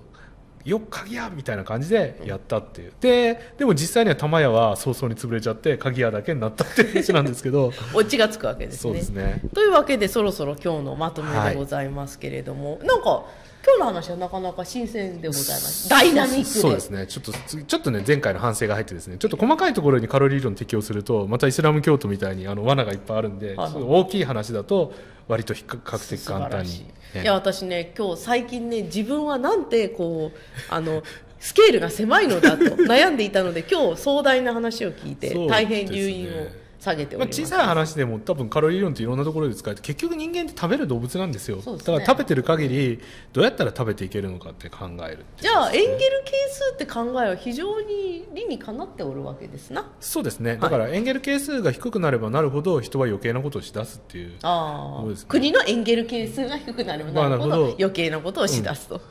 よっ鍵屋みたいな感じでやったっていう、ででも実際には玉屋は早々に潰れちゃって鍵屋だけになったっていう 話なんですけどオチがつくわけですね。そうですねというわけでそろそろ今日のまとめでございますけれども、はい、なんか今日の話はなかなか新鮮でございますダイナミックでそうですねちょっとちょっとね前回の反省が入ってですねちょっと細かいところにカロリー論適用するとまたイスラム教徒みたいにあの罠がいっぱいあるんで、はい、大きい話だと割と比較的簡単に、ね、いや私ね今日最近ね自分はなんてこうあのスケールが狭いのだと悩んでいたので今日壮大な話を聞いて大変留飲を。下げております、まあ、小さい話でも多分カロリー論っていろんなところで使えて結局人間って食べる動物なんですよ、ね、だから食べてる限りどうやったら食べていけるのかって考える、ね、じゃあエンゲル係数って考えは非常に理にかなっておるわけですなそうですねだからエンゲル係数が低くなればなるほど人は余計なことをしだすっていうあ、ね、国のエンゲル係数が低くなればなるほど余計なことをしだすと、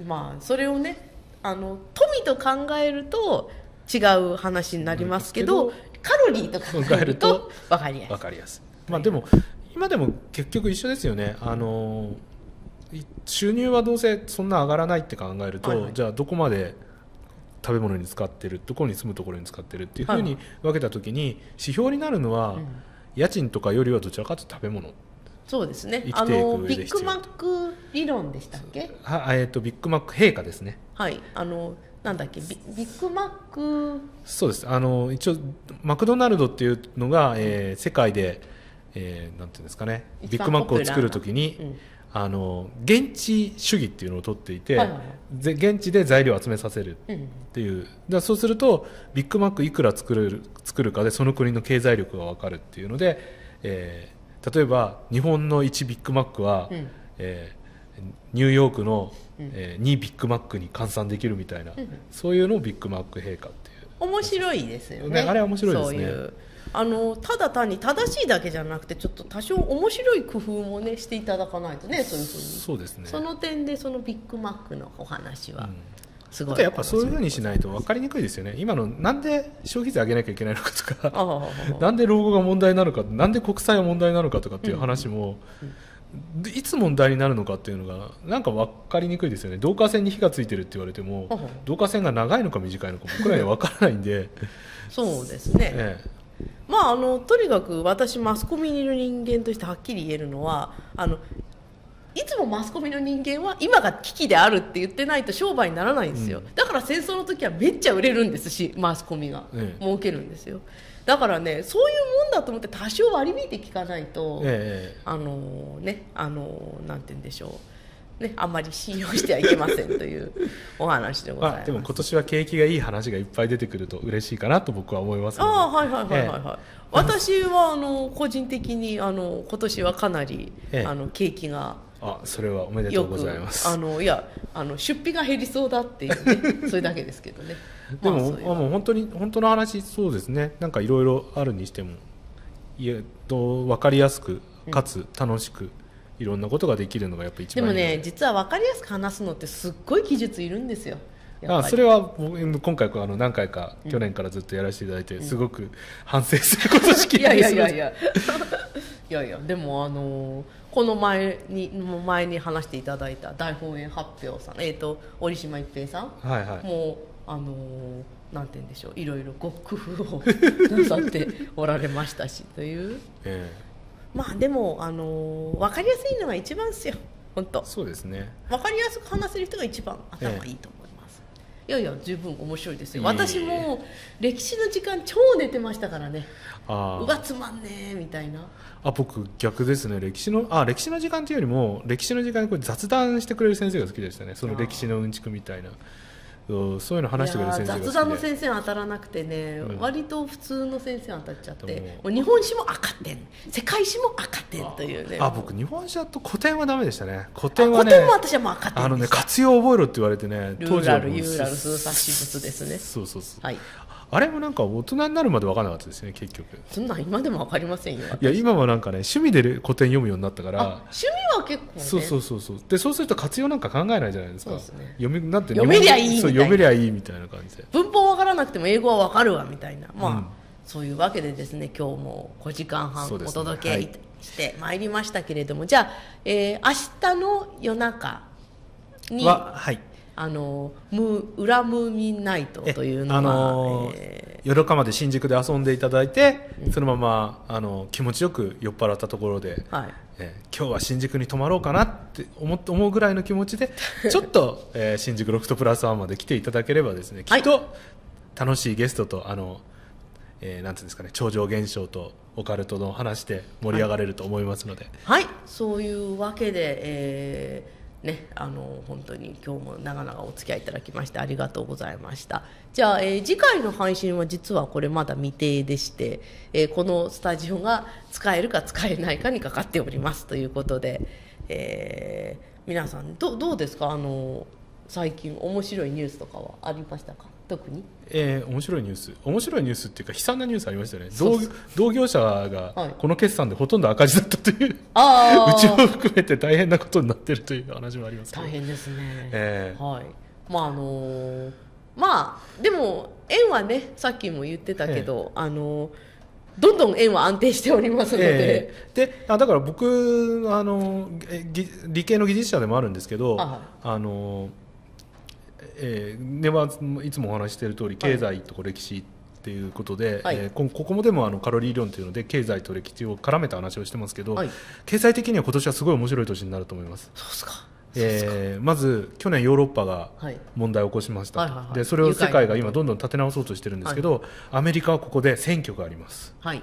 うん、まあそれをねあの富と考えると違う話になりますけどカロリーとか考えると分かりやすい。かりやすいまあ、でも今でも結局一緒ですよね。あの収入はどうせそんな上がらないって考えると、はいはい、じゃあどこまで食べ物に使ってるどこに住むところに使ってるっていうふうに分けた時に指標になるのは、はい家賃とかよりはどちらかというと食べ物そうですねあのビッグマック理論でしたっけは、えーとビッグマック陛下ですねはいあのなんだっけビッグマックそうですあの一応マクドナルドっていうのが、えー、世界で、えー、なんていうんですかねビッグマックを作るときに、うん、あの現地主義っていうのを取っていて、はいはいはい、現地で材料を集めさせるっていう、うん、そうするとビッグマックいくら作る作るかでその国の経済力が分かるっていうので、えー、例えば日本の1ビッグマックは、うん、えーニューヨークの、うん、えー、にビッグマックに換算できるみたいな、うん、そういうのをビッグマック陛下っていう面白いですよね、ね、あれ面白いですねうあのただ単に正しいだけじゃなくてちょっと多少面白い工夫もねしていただかないとねそういうふうにそうですねその点でそのビッグマックのお話は、すごいやっぱそういうふうにしないと分かりにくいですよね、今のなんで消費税上げなきゃいけないのかとか、なんで老後が問題なのか、なんで国債が問題なのかとかっていう話も、うんうん、いつ問題になるのかっていうのがなんか分かりにくいですよね導火線に火がついてるって言われても導火線が長いのか短いのか僕らには分からないんで そうですね、ええ、まああのとにかく私マスコミにいる人間としてはっきり言えるのはあのいつもマスコミの人間は今が危機であるって言ってないと商売にならないんですよ、うん、だから戦争の時はめっちゃ売れるんですしマスコミが、ええ、儲けるんですよ。だからねそういうもんだと思って多少割り引いて聞かないと、ええ、あのねあのなんて言うんでしょう、ね、あんまり信用してはいけませんというお話でございます、まあ、でも今年は景気がいい話がいっぱい出てくると嬉しいかなと僕は思いますああはいはいはいはいはい、え、私はあの個人的にあの今年はかなり、あの景気があそれはおめでとうございますあのいやあの出費が減りそうだっていう、ね、それだけですけどね でも、あ、もう本当に本当の話そうですねなんかいろいろあるにしてもいえと分かりやすくかつ楽しく、いろんなことができるのがやっぱ一番でもね実は分かりやすく話すのってすっごい技術いるんですよあそれは今回あの何回か、去年からずっとやらせていただいて、うん、すごく反省することしきり いやいやいや いやいやいやでもあのー、この前に前に話していただいた大本営発表さん、えーと、と折島一平さん、はいはい、もうあのなんて言うんでしょういろいろご工夫をなさっておられましたしという、ええ、まあでも、あの分かりやすいのが一番ですよ本当そうですね分かりやすく話せる人が一番頭いいと思います、え、いやいや十分面白いですよ、私も歴史の時間超寝てましたからねあうわつまんねえみたいなあ僕逆ですね歴史のあ歴史の時間というよりも歴史の時間にこう雑談してくれる先生が好きでしたねその歴史のうんちくみたいな。そういうの話してくれる先生雑談の先生当たらなくてね、うん、割と普通の先生当たっちゃって日本史も赤点世界史も赤点というねあ僕日本史だと古典はダメでしたね古典はね古典も私はもう赤点あのね活用覚えろって言われてね当時はルーラルユーラルスーサシブツですねそうそうそう、はい、あれもなんか大人になるまで分からなかったですね結局そんなん今でも分かりませんよいや今はなんかね趣味で古典読むようになったから趣味は結構、ね、そうそうそうそうでそうすると活用なんか考えないじゃないですか、ね、読みなんて読めりゃいいそう読めりゃいいみたいな感じで文法分からなくても英語は分かるわみたいなまあ、うん、そういうわけでですね今日も5時間半お届け、ねはい、してまいりましたけれども、じゃあ、えー、明日の夜中には、はいあのムラムーミンナイトというのは、あのーえー、夜中まで新宿で遊んでいただいて、うん、そのままあの気持ちよく酔っ払ったところで、はい、えー、今日は新宿に泊まろうかなって思思うぐらいの気持ちで ちょっと、えー、新宿ロフトプラスワンまで来ていただければですねきっと楽しいゲストとあの、えー、なんていうんですかね超常現象とオカルトの話で盛り上がれると思いますので。はい、はい、そういうわけで、えーね、あの本当に今日も長々お付き合いいただきましてありがとうございましたじゃあ、えー、次回の配信は実はこれまだ未定でして、えー、このスタジオが使えるか使えないかにかかっておりますということで、えー、皆さんどどうですかあの最近面白いニュースとかはありましたか特にえー、面白いニュース面白いニュースっていうか悲惨なニュースありましたよね同同業者がこの決算でほとんど赤字だったという、はい、うちを含めて大変なことになってるという話もあります大変ですね、えー、はいまああのー、まあでも円はねさっきも言ってたけど、えー、あのーどんどん円は安定しておりますのでえー、であだから僕あの理系の技術者でもあるんですけど、はい、あのえー、ではいつもお話ししている通り経済と歴史っていうことで、はい、えー、ここもでもあのカロリー論というので経済と歴史を絡めた話をしてますけど、はい、経済的には今年はすごい面白い年になると思います。そうですかえー、まず去年ヨーロッパが問題を起こしました、はいはいはいはい、でそれを世界が今どんどん立て直そうとしてるんですけど、はい、アメリカはここで選挙があります、はい、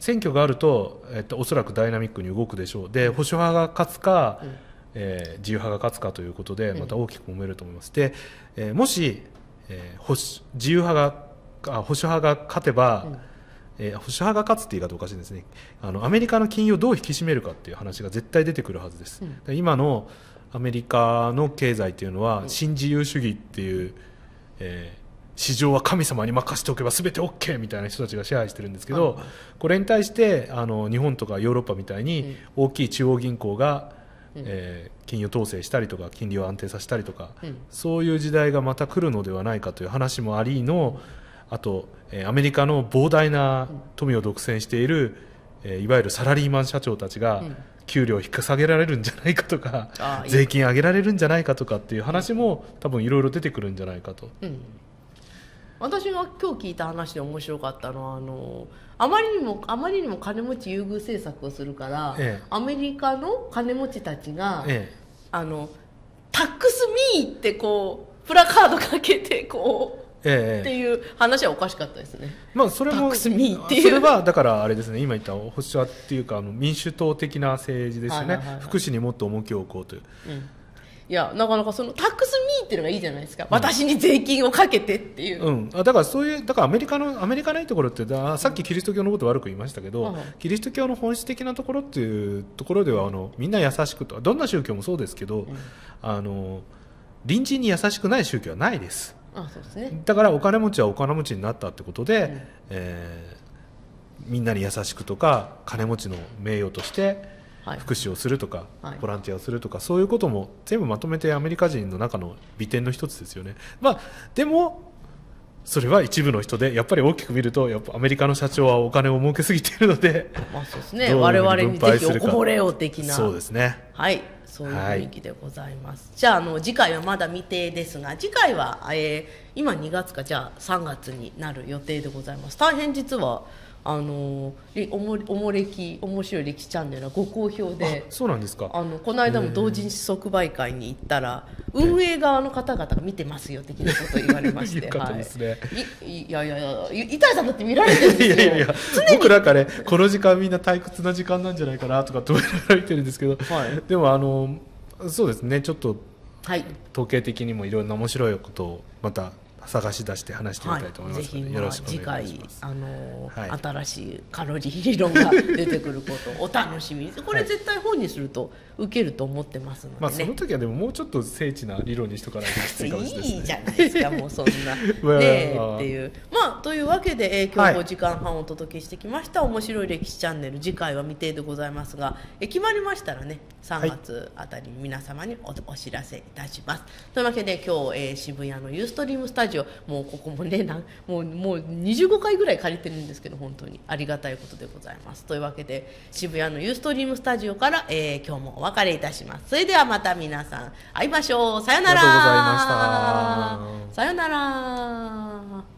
選挙があると、えっと、おそらくダイナミックに動くでしょうで保守派が勝つか、うん、えー、自由派が勝つかということでまた大きく揉めると思います、でえー、もし、えー、保守自由派があ保守派が勝てば、うん、えー、保守派が勝つって言い方おかしいですねあのアメリカの金融をどう引き締めるかっていう話が絶対出てくるはずです、うん、今のアメリカの経済っていうのは、新自由主義っていう、え市場は神様に任せておけば全て OK みたいな人たちが支配してるんですけど、これに対してあの日本とかヨーロッパみたいに大きい中央銀行がえー、金融統制したりとか金利を安定させたりとか、うん、そういう時代がまた来るのではないかという話もありのあと、えー、アメリカの膨大な富を独占している、えー、いわゆるサラリーマン社長たちが、給料を引っ下げられるんじゃないかとか、うん、税金上げられるんじゃないかとかっていう話も、多分いろいろ出てくるんじゃないかと。私が今日聞いた話で面白かったのはあのあまりにもあまりにも金持ち優遇政策をするから、ええ、アメリカの金持ちたちが、え、あのタックスミーってこうプラカードかけてこう。ええっていう話はおかしかったですね。まあそれもっそれはだからあれですね。今言った保守派っていうかあの民主党的な政治ですよね。福祉にもっと重きを置こうという。うんいやなかなかそのタックスミーっていうのがいいじゃないですか、うん、私に税金をかけてっていう、うん、あだからそういうだからアメリカのアメリカのいところってさっきキリスト教のこと悪く言いましたけど、うん、キリスト教の本質的なところっていうところではあのみんな優しくとどんな宗教もそうですけど、あの隣人に優しくない宗教はないです。あそうですね、だからお金持ちはお金持ちになったってことで、うん、えー、みんなに優しくとか金持ちの名誉として福祉をするとか、ボランティアをするとかそういうことも全部まとめてアメリカ人の中の美点の一つですよね。まあ、でもそれは一部の人でやっぱり大きく見るとやっぱアメリカの社長はお金を儲けすぎているので、まあ、そうですね我々にぜひおこぼれを的なそうですねはいそういう雰囲気でございます、はい、じゃああの次回はまだ未定ですが次回は、えー、今2月かじゃあ3月になる予定でございます大変実はあのおもおもれき面白い歴チャンネルはご好評でそうなんですかあのこの間も同人誌即売会に行ったら運営側の方々が見てますよ的なこと言われまして はい、い、いやいやいや板谷さんだって見られてるんですよいやいやいや僕なんかねこの時間みんな退屈な時間なんじゃないかなとかと思いなてるんですけど、はい、でもあのそうですねちょっと、はい、統計的にもいろんな面白いことをまた探し出して話してみたいと思いますので、はい、よろしくお願いします。次回あの、はい、新しいカロリー理論が出てくることをお楽しみに これ絶対本にすると受けると思ってますので、ね、まあその時はでももうちょっと精緻な理論にしとかないといかもしれない、ね、いいじゃないですかもうそんな ねえっていうまあというわけで、えー、今日5時間半お届けしてきました、はい、面白い歴史チャンネル次回は未定でございますが、え決まりましたらね3月あたり皆様におお知らせいたします、というわけで今日、えー、渋谷のユーストリームスタジオジオもうここもねなもうもう25回ぐらい借りてるんですけど本当にありがたいことでございますというわけで渋谷のユーストリームスタジオから、えー、今日もお別れいたしますそれではまた皆さん会いましょうさよならさよなら